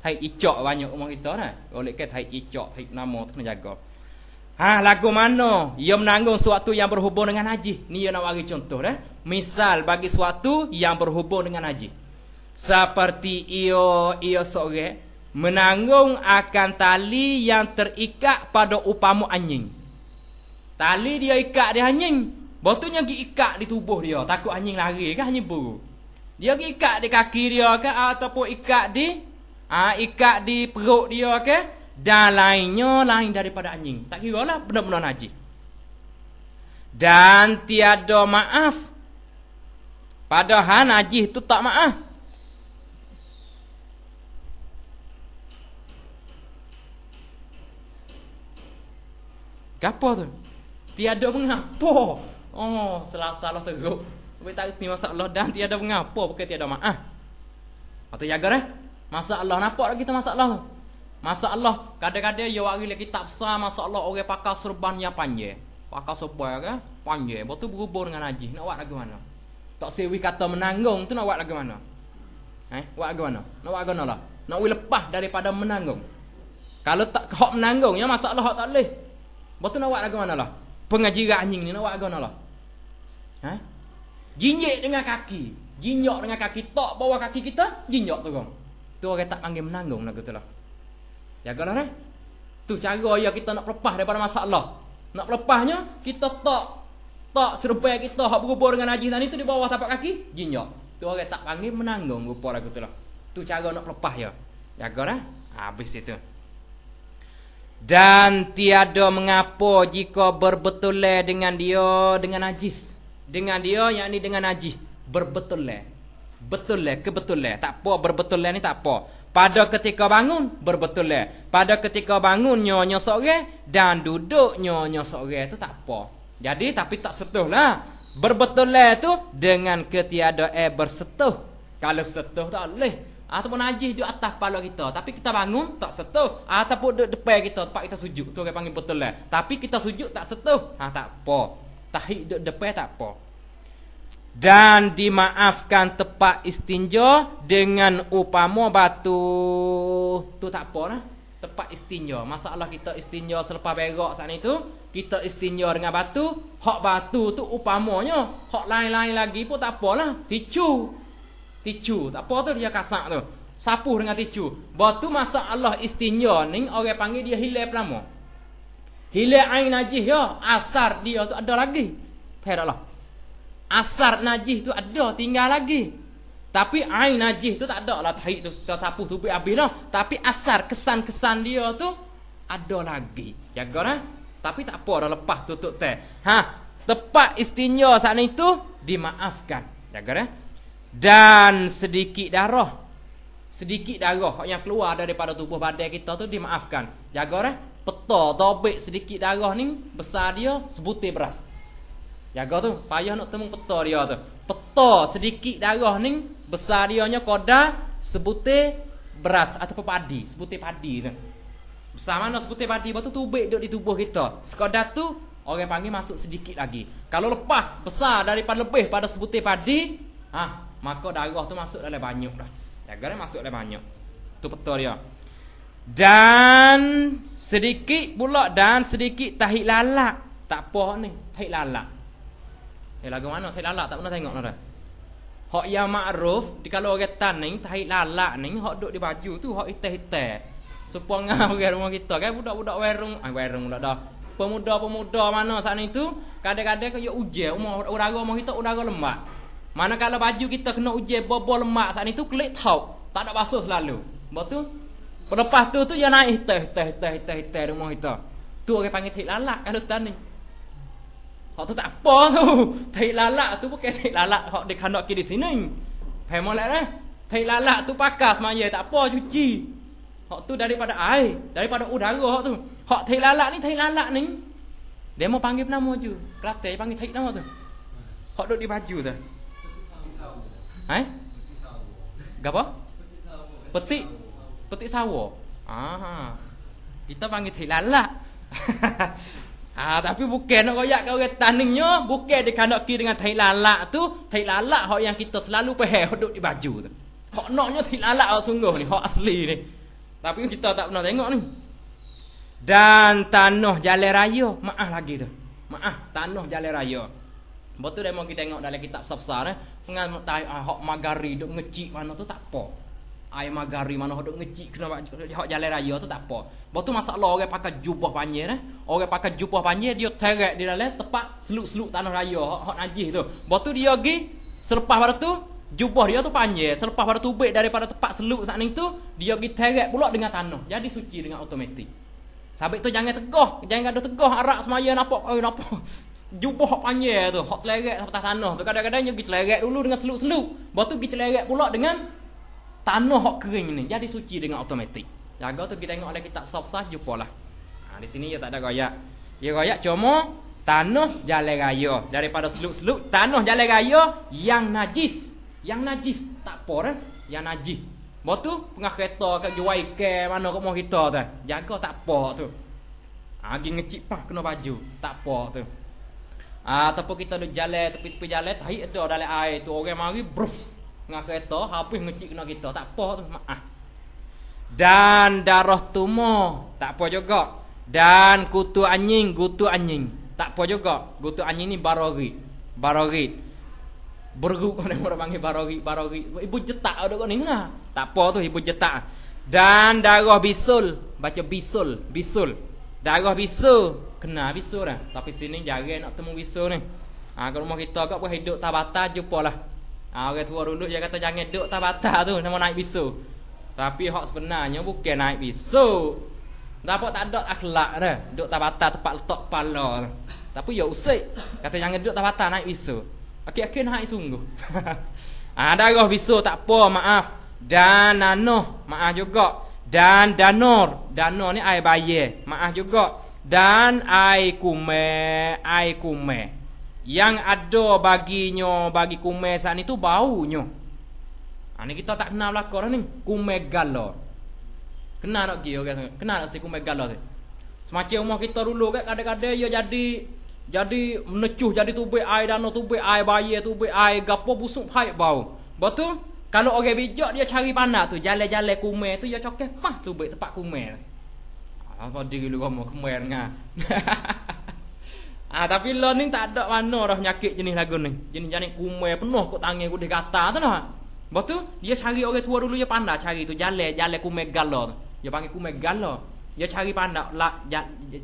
Tahi cicak banyak rumah kita lah. Oleh kata tahi cicak, tahi nama tu kena jaga. Ha, lagu mana? Ia menanggung sesuatu yang berhubung dengan haji. Ni ia nak bagi contoh lah. Misal bagi sesuatu yang berhubung dengan haji. Seperti ia, ia seorang menanggung akan tali yang terikat pada upamu anjing. Tali dia ikat dia anjing. Botunya gi ikat di tubuh dia. Takut anjing lari kan anjing buru. Dia gi ikat di kaki dia ke ataupun ikat di ah ikat di perut dia ke dan lainnya lain daripada anjing. Tak kira lah benar-benar naji. Dan tiada maaf. Padahal najis itu tak maaf. Gapo tu? Tiada mengapa. Oh, salah salah teruk. Tapi tak kerti Allah dan tiada mengapa bukan tiada maaf. Atau jaga eh? Masalah nampak lagi tu masalah. Allah, kadang-kadang ya wari lagi tafsir masalah orang pakai serban yang panjang. Pakai serban ke? Eh? Panjang. Botu berhubung dengan haji. Nak buat lagu mana? Tak sewi kata menanggung tu nak buat lagu mana? Eh, buat lagu mana? Nak buat lagu lah? Nak wui lepas daripada menanggung. Kalau tak hok menanggung, ya masalah hok tak boleh. Betul nak buat lagu mana lah? Pengajira anjing ni nak buat lagu mana lah? Ha? Jinjik dengan kaki. Jinjok dengan kaki. Tak bawah kaki kita, jinjok tu. Kong, Tu orang tak panggil menanggung lagu tu lah. ya Jagalah ni. Eh? Tu cara ya kita nak lepas daripada masalah. Nak lepasnya, kita tak tak serba kita hak berhubung dengan Najis tadi tu di bawah tapak kaki, jinjok. Tu orang tak panggil menanggung rupa lagu tu lah. Tu cara nak lepas ya. Ya Jagalah. Eh? Habis itu. Dan tiada mengapa jika berbetulai dengan dia dengan najis. Dengan dia yakni dengan najis berbetulai. Betulai kebetulai. Tak apa berbetulai ni tak apa. Pada ketika bangun berbetulai. Pada ketika bangun nyonya sore dan duduk nyonya sore tu tak apa. Jadi tapi tak setuh lah. Berbetulai tu dengan ketiada air bersetuh. Kalau setuh tak boleh. Ataupun najis di atas kepala kita. Tapi kita bangun tak setuh. Ataupun di depan kita tempat kita sujud. tu orang panggil betul lah. Tapi kita sujud tak setuh. Ha, tak apa. Tahi di depan tak apa. Dan dimaafkan tempat istinja dengan upama batu. tu tak apa lah. Tempat istinja. Masalah kita istinja selepas berak saat itu. Kita istinja dengan batu. Hak batu tu upamanya. Hak lain-lain lagi pun tak lah. Ticu tisu. Apa tu dia kasak tu? Sapu dengan tisu. Batu masa Allah istinya ni orang panggil dia hilai pelama. hilai ain najih ya, asar dia tu ada lagi. Fahamlah. Asar najih tu ada tinggal lagi. Tapi ain najih tu tak ada lah tahi tu sapu tu habis dah. Tapi asar kesan-kesan dia tu ada lagi. Jaga nah. Tapi tak apa dah lepas tutup teh. Ha, tepat istinya saat tu dimaafkan. Jaga nah dan sedikit darah sedikit darah yang keluar daripada tubuh badan kita tu dimaafkan jaga eh peta tobek sedikit darah ni besar dia sebutir beras jaga tu payah nak temu peta dia tu peta sedikit darah ni besar dia nya koda sebutir beras ataupun padi sebutir padi tu besar mana sebutir padi batu tubek duduk di tubuh kita Sekoda tu orang panggil masuk sedikit lagi kalau lepas besar daripada lebih pada sebutir padi ha maka darah tu masuk dalam banyak dah. Darah masuk dalam banyak. Tu betul dia. Dan sedikit pula dan sedikit tahi lalat. Tak apa ni, tahi lalat. Eh lagu mana tahi lalat tak pernah tengok dah. Hak yang makruf di kalau orang tanning tahi lalat ni hak duk di baju tu hak itah-itah. Sepuang orang rumah kita kan budak-budak warung, ah warung pula dah. Pemuda-pemuda mana sana itu kadang-kadang kau ujar umur udara umur kita udara lembab mana kalau baju kita kena ujian bobol mak saat ni tu klik Tak ada basuh selalu. Lepas tu, lepas tu tu dia naik teh teh teh teh teh rumah kita. Tu orang panggil teh lalak kalau tuan ni. Hak tu tak apa tu. Teh lalak tu bukan teh lalak hak dia kanak ke di sini. Faham lah dah. Teh lalak tu pakar semaya tak apa cuci. Hak tu daripada air, daripada udara hak tu. Hak teh lalak ni teh lalak ni. Dia mau panggil nama tu, Kelate panggil teh nama tu. Hak duk di baju tu. Ha? Petik sawo. peti Petik petik sawo. Ah. Kita panggil teh lalak. ah, ha, tapi bukan nak koyak kau tanningnya, bukan dia kanak ki dengan teh lalak tu, teh lalak hok yang kita selalu pe hok di baju tu. Hok noknya teh lalak hok sungguh ni, hok asli ni. Tapi kita tak pernah tengok ni. Dan tanah jalan raya, maaf lagi tu. Maaf, tanah jalan raya. Lepas tu demo kita tengok dalam kitab safsar eh, pengan tai ah, hok magari dok ngecik mana tu tak apa. Ai magari mana hok duk ngecik kena hok jalan raya tu tak apa. Lepas tu masalah orang pakai jubah panjang eh, orang pakai jubah panjang dia terek di dalam tempat seluk-seluk tanah raya hok, hok najis tu. Lepas tu dia pergi selepas pada tu jubah dia tu panjang, selepas pada tu baik daripada tempat seluk saat ni tu dia pergi terek pula dengan tanah. Jadi suci dengan automatik. Sabik tu jangan tegah, jangan ada tegah arak semaya nampak, oi eh, nampak jumpa hak panggil tu, hak celerek atas tanah tu. Kadang-kadang dia pergi celerek dulu dengan seluk-seluk. Lepas tu pergi celerek pula dengan tanah hak kering ni. Jadi suci dengan otomatik. Jaga tu kita tengok oleh kitab sah-sah jumpa lah. Ha, di sini dia tak ada royak. Dia royak cuma tanah jalan raya. Daripada seluk-seluk, tanah jalan raya yang najis. Yang najis. Tak apa lah. Yang najis. Lepas tu, pengah kereta ke jual ke mana kau mau kita tu. Jaga tak apa tu. Ha, pergi ngecipah kena baju. Tak apa tu. Ah, ataupun kita duduk jalan tepi-tepi jalan tahi ada dalam air tu orang mari bruf dengan kereta habis ngecik kena kita tak apa tu maaf ah. dan darah tumor tak apa juga dan kutu anjing kutu anjing tak apa juga kutu anjing ni barori barori Berguk ada orang panggil barori barori ibu jetak ada kau ni tak apa tu ibu jetak dan darah bisul baca bisul bisul Darah bisa Kena bisa dah? Tapi sini jarang nak temu bisa ni ha, ah, Kalau rumah kita agak pun hidup tabata jumpa lah ha, Orang tua dulu dia kata jangan hidup tabata tu Nama naik bisa Tapi hak sebenarnya bukan naik bisa Kenapa tak ada akhlak dah Duduk tabata tempat letak kepala lah. Tapi ya usik Kata jangan duduk tabata naik bisa Akhir-akhir naik sungguh Ada ah, ha, Darah bisa tak apa maaf Dan nanuh maaf juga dan danor danor ni air baye maaf juga dan air kume air kume yang ada baginyo bagi kume sat ni tu baunyo ha ni kita tak kenal lah korang ni kume galor kenal nak gi orang kenal nak si kume galor tu semacam rumah kita dulu kan kadang-kadang dia jadi jadi menecuh jadi tubuh air danau tubuh air bayi tubuh air gapo busuk pahit bau betul kalau orang bijak dia cari panah tu, jalan-jalan kumel tu dia cokek mah tu baik tempat kumel. Ah, apa diri lu kamu kumel nga. ah, tapi lo ni tak ada mana roh nyakit jenis lagu ni. Jenis-jenis kumel penuh kok tangan ku dikata tu nah. Lepas tu dia cari orang tua dulu dia pandai cari tu jalan-jalan kumel galo. Dia panggil kumel galo. Dia cari pandak la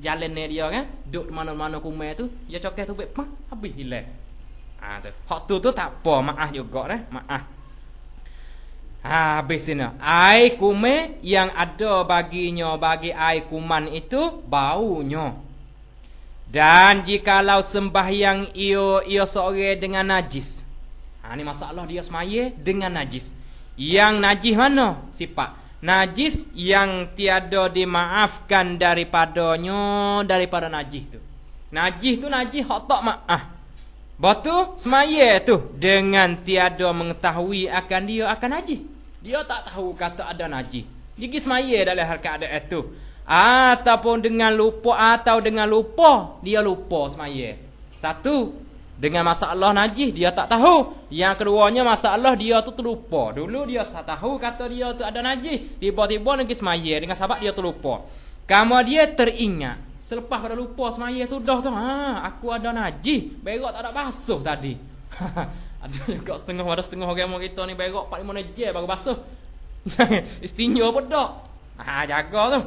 jalan ni dia kan. Duduk mana-mana kumel tu, dia cokek tu baik mah habis hilang. Ah tu. Hak tu tu tak apa, maaf juga dah. Eh. Maaf. Ha, habis sini. Air kume yang ada baginya bagi air kuman itu baunya. Dan jikalau sembahyang ia ia sore dengan najis. Ha, ini masalah dia semaya dengan najis. Yang najis mana? Sifat. Najis yang tiada dimaafkan daripadanya daripada najis tu. Najis tu najis hak tak maaf. Ah. Batu semaya tu dengan tiada mengetahui akan dia akan najis. Dia tak tahu kata ada najis. Dia pergi semaya dalam hal keadaan itu. Ataupun dengan lupa atau dengan lupa, dia lupa semaya. Satu, dengan masalah najis dia tak tahu. Yang keduanya masalah dia tu terlupa. Dulu dia tak tahu kata dia tu ada najis. Tiba-tiba pergi semaya dengan sahabat dia terlupa. Kamu dia teringat. Selepas pada lupa semaya sudah tu. Ha, aku ada najis. Berok tak ada basuh tadi. Ada juga setengah pada setengah orang mak kita ni berak 4 5 najis baru basuh. Istinjo bodoh. Ha jaga tu.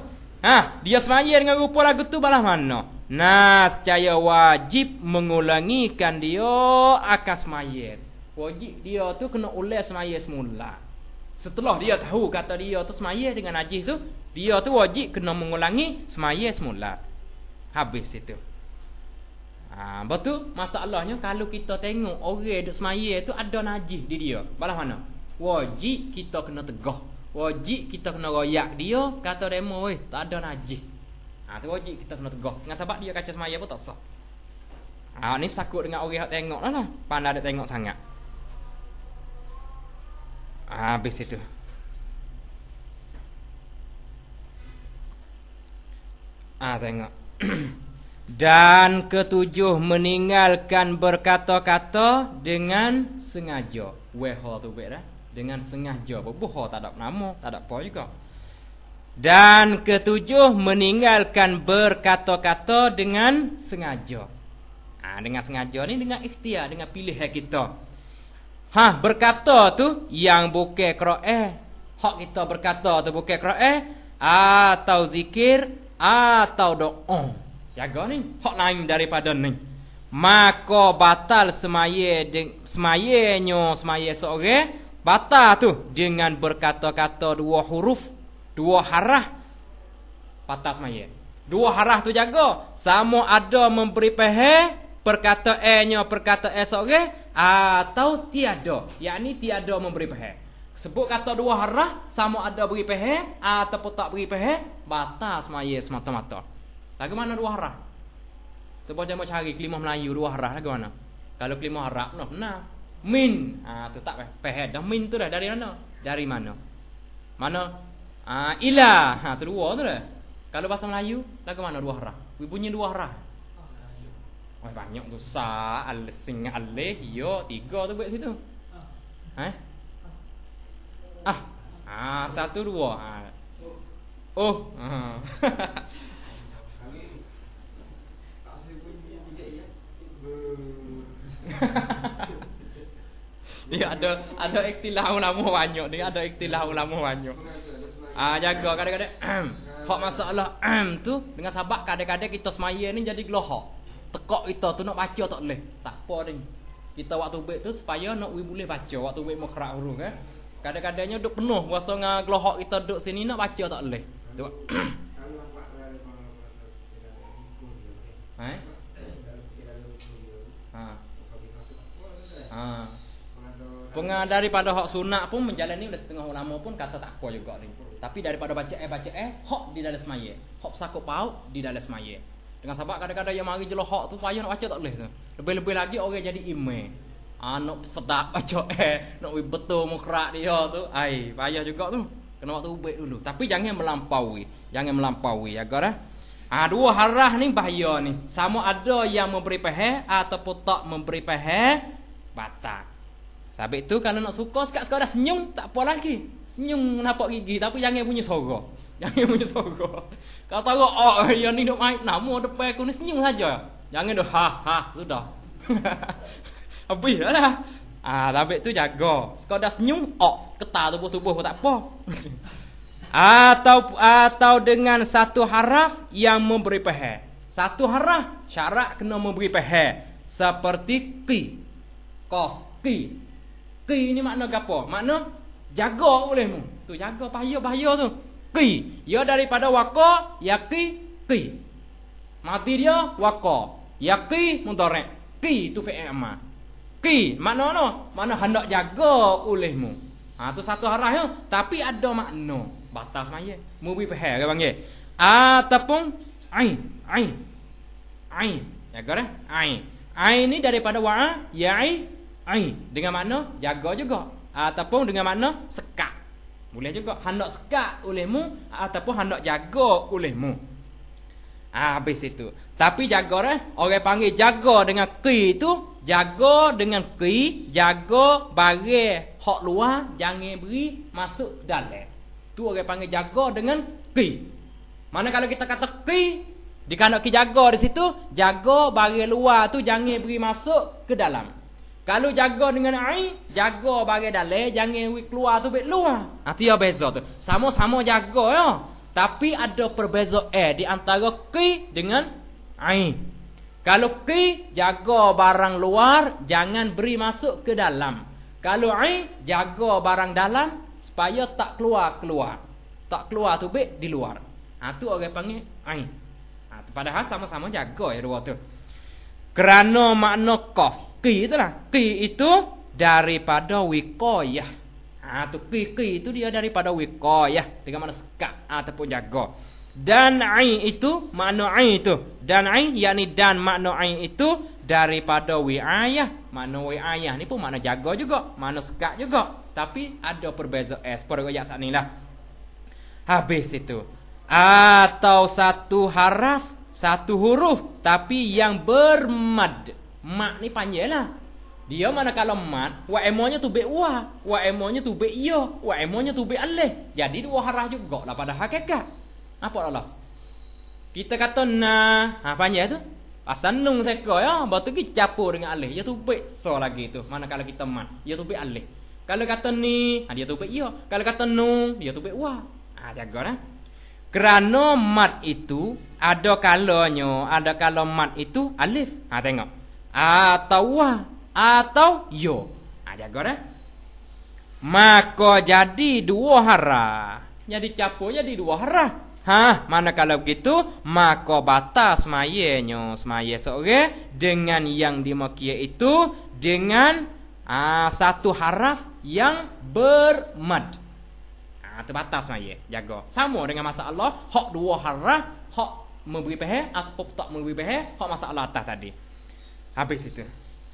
Ha dia semaya dengan rupa lagu tu balah mana? Nas, caya wajib mengulangikan dia akan semaya. Wajib dia tu kena ulas semaya semula. Setelah dia tahu kata dia tu semaya dengan najis tu, dia tu wajib kena mengulangi semaya semula. Habis itu. Ha, lepas tu masalahnya kalau kita tengok orang duk semaya tu ada najis di dia. Balah mana? Wajib kita kena tegah. Wajib kita kena royak dia. Kata demo weh, tak ada najis. Ha, tu wajib kita kena tegah. Dengan sebab dia kaca semaya pun tak sah. Ha, ni sakut dengan orang yang tengok lah, lah Pandai dia tengok sangat. Ha, habis itu. Ah ha, tengok. Dan ketujuh meninggalkan berkata-kata dengan sengaja. Weho tu baik dah. Dengan sengaja. Boho tak ada nama. Tak ada apa juga. Dan ketujuh meninggalkan berkata-kata dengan sengaja. Ha, dengan sengaja ni dengan ikhtiar. Dengan pilihan kita. Ha, berkata tu yang bukan kera'eh. Hak kita berkata tu bukan kera'eh. Atau zikir. Atau do'ong jaga ni hak lain daripada ni maka batal semaya semayanya semaya seorang batal tu dengan berkata-kata dua huruf dua harah batal semaya dua harah tu jaga sama ada memberi pehe perkata e nya perkata e seorang atau tiada yakni tiada memberi pehe sebut kata dua harah sama ada beri pehe ataupun tak beri pehe batal semaya semata-mata lah ke mana dua arah? Tu baca macam cari kelima Melayu dua arah lah ke mana? Kalau kelima Arab noh, nah. Min. Ah tu tak eh. dah min tu dah dari mana? Dari mana? Mana? Ah ila. Ha tu dua tu dah. Kalau bahasa Melayu, lah ke mana dua arah? Bunyi dua arah. Oh, banyak tu sa al sing al yo tiga tu buat situ. Ha? Eh? Ah. Ah satu dua. Ah. Oh. Ah. Ya ada ada ikhtilaf ulama banyak ni ada ikhtilaf ulama banyak. Ah jaga kadang-kadang hak masalah tu dengan sahabat kadang-kadang kita semaya ni jadi geloha. Tekak kita tu nak baca tak boleh. Tak apa ni. Kita waktu baik tu supaya nak we boleh baca waktu baik mukhrak huruf kan. Eh? Kadang-kadangnya duk penuh rasa dengan geloha kita duk sini nak baca tak boleh. Tu. Hai. Eh? ha. Pengar daripada hak sunat pun menjalani udah setengah ulama pun kata tak apa juga ni. Tapi daripada baca eh baca eh hak di dalam semaya. Hak sakut pau di dalam semaya. Dengan sebab kadang-kadang yang mari jelah hak tu payah nak baca tak boleh tu. Lebih-lebih lagi orang jadi imam. Anak ah, sedap baca eh nak betul mukrak dia tu. Ai payah juga tu. Kena waktu ubek dulu. Tapi jangan melampaui. Jangan melampaui agar ya kan? eh. Ah dua harah ni bahaya ni. Sama ada yang memberi peha ataupun tak memberi peha batak. Sabik tu kalau nak suka sekat sekolah senyum tak apa lagi. Senyum nampak gigi tapi jangan punya suara. Jangan punya suara. Kalau tahu oh yang ni nak main nama depan aku ni senyum saja. Jangan dah ha ha sudah. Habis dah lah. Ah tapi tu jaga. Sekolah senyum oh ketar tubuh-tubuh tak apa. atau atau dengan satu haraf yang memberi peha. Satu haraf syarat kena memberi peha seperti ki Qaf Qi Qi ni makna apa? Makna Jaga olehmu Tu jaga bahaya-bahaya tu Qi Ya daripada waqa Yaqi Qi Mati dia Waqa Yaqi Muntarek Qi tu fi'i amat Qi Makna no? Makna hendak jaga olehmu Ha tu satu arah ya Tapi ada makna Batas maya Mubi pehel ke ye. Ataupun Ain Ain Ain Ya kan Ain Ain ni daripada wa'a Ya'i Ain dengan makna jaga juga ataupun dengan makna sekat. Boleh juga hendak sekat olehmu ataupun hendak jaga olehmu. Ah habis itu. Tapi jaga eh orang panggil jaga dengan ki itu jaga dengan ki jaga bagi hak luar jangan beri masuk dalam. Tu orang panggil jaga dengan ki. Mana kalau kita kata ki dikanak ki jaga di situ jaga bagi luar tu jangan beri masuk ke dalam. Kalau jaga dengan air, jaga bagi dalam, jangan we keluar tu bet luar. Nanti ha, ya beza tu. Sama-sama jaga ya. Tapi ada perbeza eh di antara ki dengan air. Kalau ki jaga barang luar, jangan beri masuk ke dalam. Kalau air, jaga barang dalam supaya tak keluar-keluar. Tak keluar tu bet di luar. Ha tu orang panggil air. Ha, padahal sama-sama jaga ya dua tu. Kerana makna qaf Qi itulah. Ki itu daripada wikoyah Ah ha, tu ki qi itu dia daripada wikoyah Dengan mana ha, ska ataupun jago. Dan ai itu makna ai itu. Dan ai yakni dan makna ai itu daripada wiayah. Makna wiayah ni pun makna jago juga, makna ska juga. Tapi ada perbezaan es eh, per gaya saat inilah. Habis itu. Atau satu haraf, satu huruf tapi yang bermad mak ni panjang lah. Dia mana kalau mat, wa emonya tu be wa, wa emonya tu be iyo, wa emonya tu be alle. Jadi dua harah juga lah pada hakikat. Apa lah Allah? Kita kata na, ha panjang tu. Asal nung seko ya, batu ki capur dengan alle. Ya tu be so lagi tu. Mana kalau kita mat, ya tu be alle. Kalau kata ni, ha dia tu be iyo. Kalau kata nung, dia tu be wa. Ha jaga nah. Kerana mat itu ada kalonyo, ada kalau mat itu alif. Ha tengok atau atau yo aja nah, gore mako jadi dua hara jadi caponya di dua hara Hah, mana kalau begitu mako batas mayenyo semaye so oke okay? dengan yang di makia itu dengan ah, satu haraf yang bermad. Ah, batas maye jago. Sama dengan masa Allah, hok dua hara, hok memberi peh atau tak memberi peh, hok masa Allah atas tadi. Habis itu.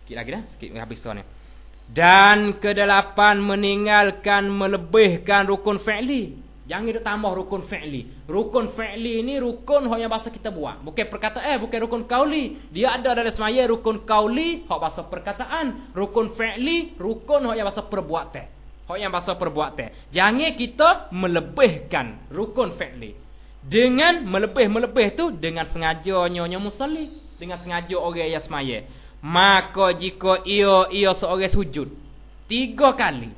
Sikit lagi dah. Sikit habis soalnya. Dan kedelapan meninggalkan melebihkan rukun fi'li. Jangan duk tambah rukun fi'li. Rukun fi'li ni rukun hok yang bahasa kita buat. Bukan perkata eh, bukan rukun kauli. Dia ada dalam semaya rukun kauli hok bahasa perkataan. Rukun fi'li rukun hok yang bahasa perbuatan. Hok yang bahasa perbuatan. Jangan kita melebihkan rukun fi'li. Dengan melebih-melebih tu dengan sengaja nyonya musallim dengan sengaja orang yang semaya maka jika ia ia seorang sujud tiga kali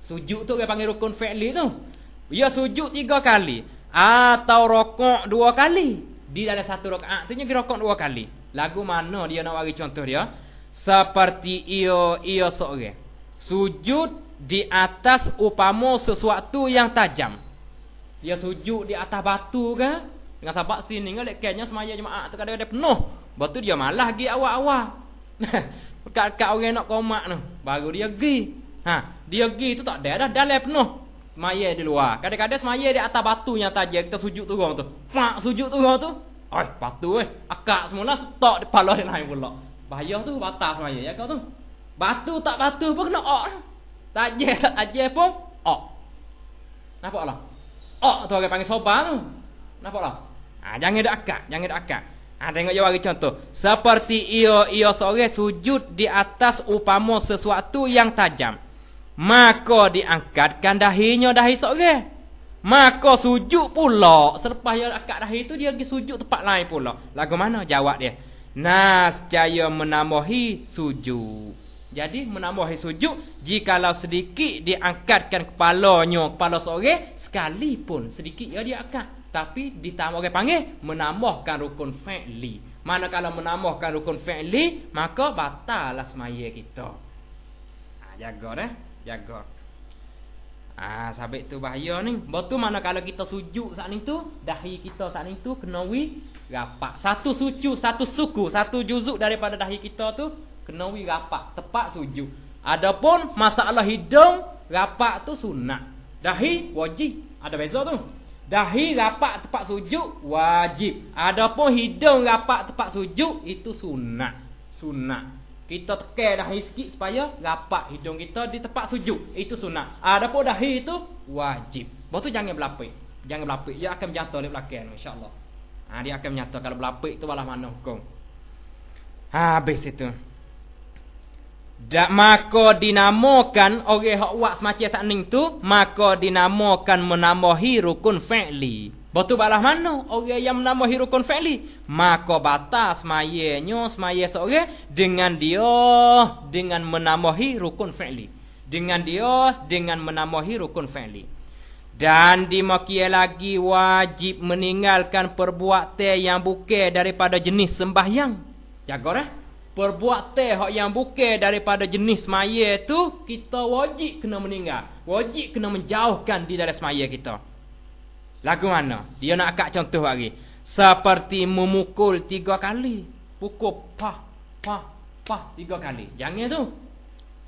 sujud tu orang panggil rukun fi'li tu ia sujud tiga kali atau rokok dua kali di dalam satu rokaat tu dia rokok dua kali lagu mana dia nak bagi contoh dia seperti ia ia seorang sujud di atas upama sesuatu yang tajam dia sujud di atas batu ke dengan sahabat sini ke lekennya semaya jemaah tu kadang-kadang dia penuh. Lepas tu dia malah pergi awal-awal. Dekat-dekat orang nak komak tu. Baru dia pergi. Ha, dia pergi tu tak ada dah. Dalai penuh. Semaya di luar. Kadang-kadang semaya di atas batu yang tajam. Kita sujud turun tu. Pak sujud turun tu. Oi, batu eh. Akak semula stok di kepala dia naik pula. Bahaya tu batas semaya ya kau tu. Batu tak batu pun kena ok. Tajam tak tajam pun ok. Nampak lah. Ok tu orang panggil sopan tu. Nampak lah. Ha, jangan ada akak, jangan ada akak. Ha, tengok je bagi contoh. Seperti ia ia seorang sujud di atas upama sesuatu yang tajam. Maka diangkatkan dahinya dahi seorang. Maka sujud pula selepas ia akak dahi itu dia pergi sujud tempat lain pula. Lagu mana jawab dia? Nas caya menambahi sujud. Jadi menambahi sujud jikalau sedikit diangkatkan kepalanya kepala seorang sekalipun sedikit ia diangkat tapi ditambah orang panggil menambahkan rukun fi'li. kalau menambahkan rukun fi'li, maka batallah semaya kita. Ha, jaga dah, jaga. Ah, ha, sabit tu bahaya ni. mana kalau kita sujud saat ni tu, dahi kita saat ni tu kena wi rapat. Satu suku, satu suku, satu juzuk daripada dahi kita tu kena wi rapat, tepat sujud. Adapun masalah hidung rapat tu sunat. Dahi wajib. Ada beza tu. Dahi rapat tempat sujud wajib. Adapun hidung rapat tempat sujud itu sunat. Sunat. Kita tekan dahi sikit supaya rapat hidung kita di tempat sujud. Itu sunat. Adapun dahi itu wajib. Lepas tu jangan berlapik. Jangan berlapik. Ia akan menjatuh di belakang. InsyaAllah. Ha, dia akan menyatakan kalau belapik tu walah mana hukum. Ha, Habis itu. Da, maka dinamakan oleh hak wak semacam sak ning tu mako dinamakan menamahi rukun fi'li. Batu balah mano orang yang menamahi rukun fi'li? Mako batas semayenyo semaye seorang dengan dia dengan menamahi rukun fi'li. Dengan dia dengan menamahi rukun fi'li. Dan di makie lagi wajib meninggalkan perbuatan yang bukan daripada jenis sembahyang. Jagorah. Eh? perbuatan hak yang bukan daripada jenis semaya tu kita wajib kena meninggal wajib kena menjauhkan di dalam semaya kita lagu mana dia nak akak contoh lagi seperti memukul tiga kali pukul pa pa pa tiga kali jangan tu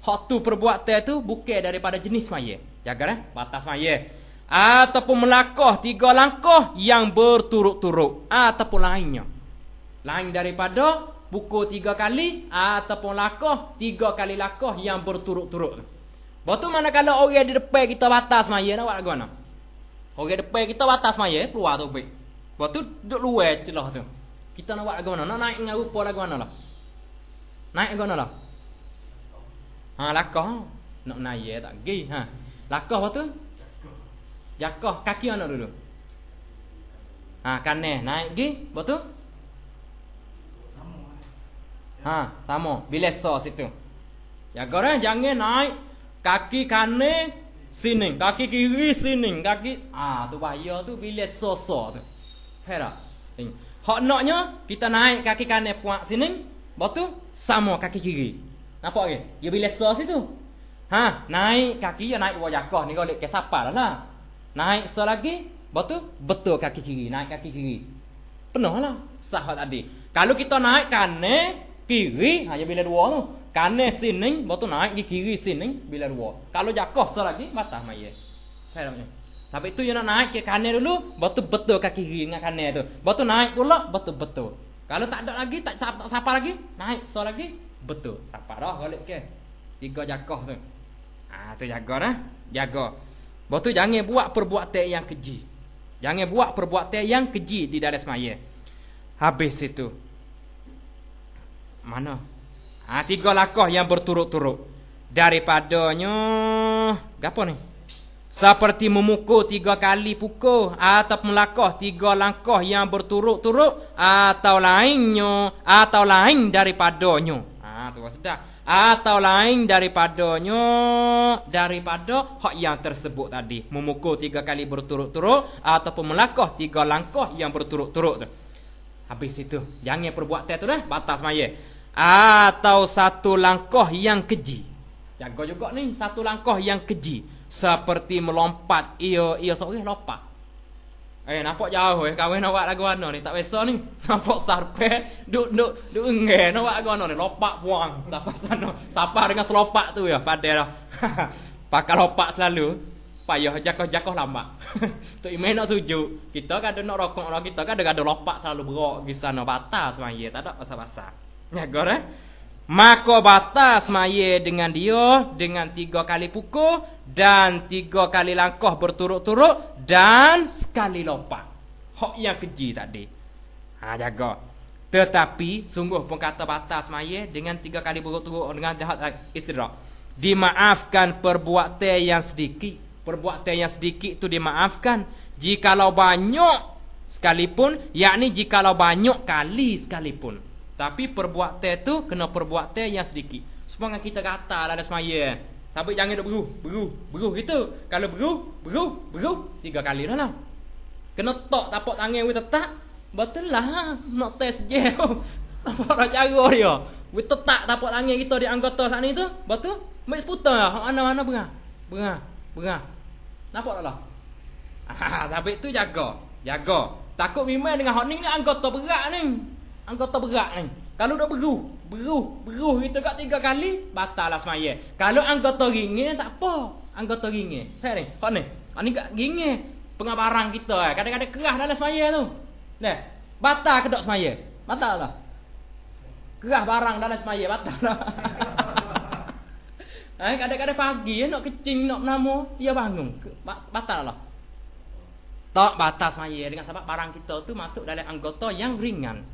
hak tu perbuatan tu bukan daripada jenis semaya jaga eh batas semaya ataupun melakoh tiga langkah yang berturut-turut ataupun lainnya lain daripada pukul tiga kali ataupun lakah tiga kali lakah yang berturut-turut. Lepas mana manakala orang di depan kita batas maya nak buat lagu mana? Orang depan kita batas maya keluar tu baik. Lepas tu duduk luar celah tu. Kita nak buat lagu mana? Nak naik dengan rupa lagu mana lah? Naik lagu lah? Ha lakah nak naik ya tak gi ha. Lakah lepas tu? Jakah kaki mana dulu? Ha kanan naik gi lepas Ha, sama. Bila so situ. Jaga ya, orang jangan naik kaki kanan sini, kaki kiri sini, kaki ah tu bahaya tu bila so so tu. Hera. Hak naknya kita naik kaki kanan puak sini, betul? Sama kaki kiri. Nampak ke? Dia ya, bila so situ. Ha, naik kaki ya naik wajah jakah ni kalau ke sapar lah. Naik so lagi, betul? Betul kaki kiri, naik kaki kiri. Penuh lah sahabat Adik, Kalau kita naik kanan kiri hanya bila dua tu kanan sini botu naik ke kiri sini bila dua kalau jakoh selagi mata maye faham ni tapi tu yang nak naik ke kanan dulu botu betul ke kiri dengan kanan tu botu naik pula betul betul kalau tak ada lagi tak tak, tak sapa lagi naik so lagi betul sapa dah balik ke tiga jakoh tu ha, tu jaga nah jaga botu jangan buat perbuatan yang keji jangan buat perbuatan yang keji di dalam semaya habis itu mana ha, tiga lakah yang berturut-turut daripadanya gapo ni seperti memukul tiga kali pukul atau melakoh tiga langkah yang berturut-turut atau lainnya atau lain daripadanya ha tu sudah atau lain daripadanya daripada hak yang tersebut tadi memukul tiga kali berturut-turut ataupun melakah tiga langkah yang berturut-turut tu Habis itu Jangan perbuatan tu dah Batas semaya Atau satu langkah yang keji Jaga juga ni Satu langkah yang keji Seperti melompat Ia ia seorang lupa Eh nampak jauh eh Kawin nak buat lagu mana ni Tak biasa ni Nampak sarpe Duk duk duk nge Nak buat lagu mana ni lopak buang Sapa sana Sapa dengan selopak tu ya Padahal Pakai lopak selalu payah jakoh-jakoh lama. tu imeh nak sujud. Kita kan ada nak rokok lah. Kita kan ada, ada lopak selalu berok. Di sana batas, semaya. Tak ada pasal-pasal. Ya kor eh. Maka batal semaya dengan dia. Dengan tiga kali pukul. Dan tiga kali langkah berturut-turut. Dan sekali lompat. Hok yang keji tadi. Ha jaga. Tetapi sungguh pun kata batal semaya. Dengan tiga kali berturut-turut. Dengan istirahat. Eh, Dimaafkan perbuatan yang sedikit. Perbuatan yang sedikit tu dimaafkan. Jikalau banyak sekalipun. Yakni jikalau banyak kali sekalipun. Tapi perbuatan tu kena perbuatan yang sedikit. Semua kita kata lah ada semaya. Sampai jangan duk beruh. Beruh. Beruh gitu. Kalau beruh. Beruh. Beruh. Tiga kali dah lah. Kena tak? tapak tangan kita tak. Betul lah. Ha? Nak tes je. Oh, tapak dah jaruh dia. Kita tak tapak tangan kita di anggota saat ni tu. Betul. Mereka seputar lah. Mana-mana berang. Berang. Berang. Nampak tak lah? Sabit ah, tu jaga. Jaga. Takut mimai dengan hak ni ni anggota berat ni. Anggota berat ni. Kalau dah beruh. Beruh. Beruh kita kat tiga kali. Batal lah semaya. Kalau anggota ringan tak apa. Anggota ringan. Faham ni? Hak ni? Hak ni kat ringan. Pengabaran kita eh. Kadang-kadang kerah dalam semaya tu. Ni. Batal kedok semaya. Batal lah. Kerah barang dalam semaya. Batal lah. Eh, kadang-kadang pagi ya, nak kencing nak nama, dia bangun. Batal lah. Tak batas semaya dengan sebab barang kita tu masuk dalam anggota yang ringan.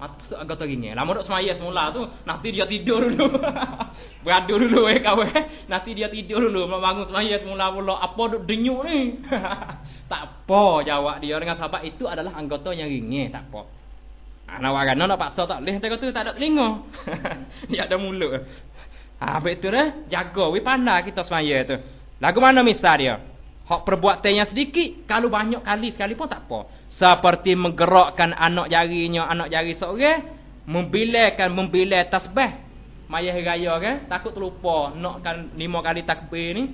Ha, masuk anggota ringan. Lama nak semaya semula tu, nanti dia tidur dulu. Beradu dulu eh kau eh. Nanti dia tidur dulu, nak bangun semaya semula pula. Apa duk denyuk ni? tak apa jawab dia dengan sebab itu adalah anggota yang ringan. Tak apa. Anak ha, warana nak paksa tak boleh. Tengok tu tak ada telinga. dia ada mulut. Ah ha, betul eh? Jaga we pandai kita semaya tu. Lagu mana misal dia? Hak perbuatannya sedikit, kalau banyak kali sekali pun tak apa. Seperti menggerakkan anak jarinya, anak jari seorang, membilakan membilai tasbih. Mayah raya kan, takut terlupa nakkan lima kali takbir ni.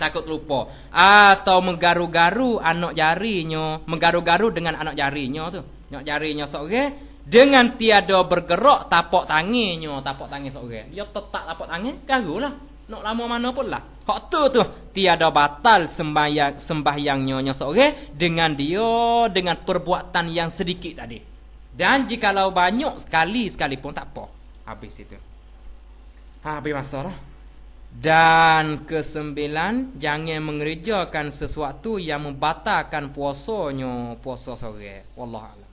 Takut terlupa. Atau menggaru-garu anak jarinya, menggaru-garu dengan anak jarinya tu. Anak jarinya seorang, dengan tiada bergerak tapak tangannya tapak tangan seorang ya tetak tapak tangi kagulah nak lama mana pun lah hak tu tu tiada batal sembahyang sembahyangnya nya seorang dengan dia dengan perbuatan yang sedikit tadi dan jika law banyak sekali sekalipun tak apa habis itu ha, habis masalah dan kesembilan jangan mengerjakan sesuatu yang membatalkan puasanya puasa sore wallahualam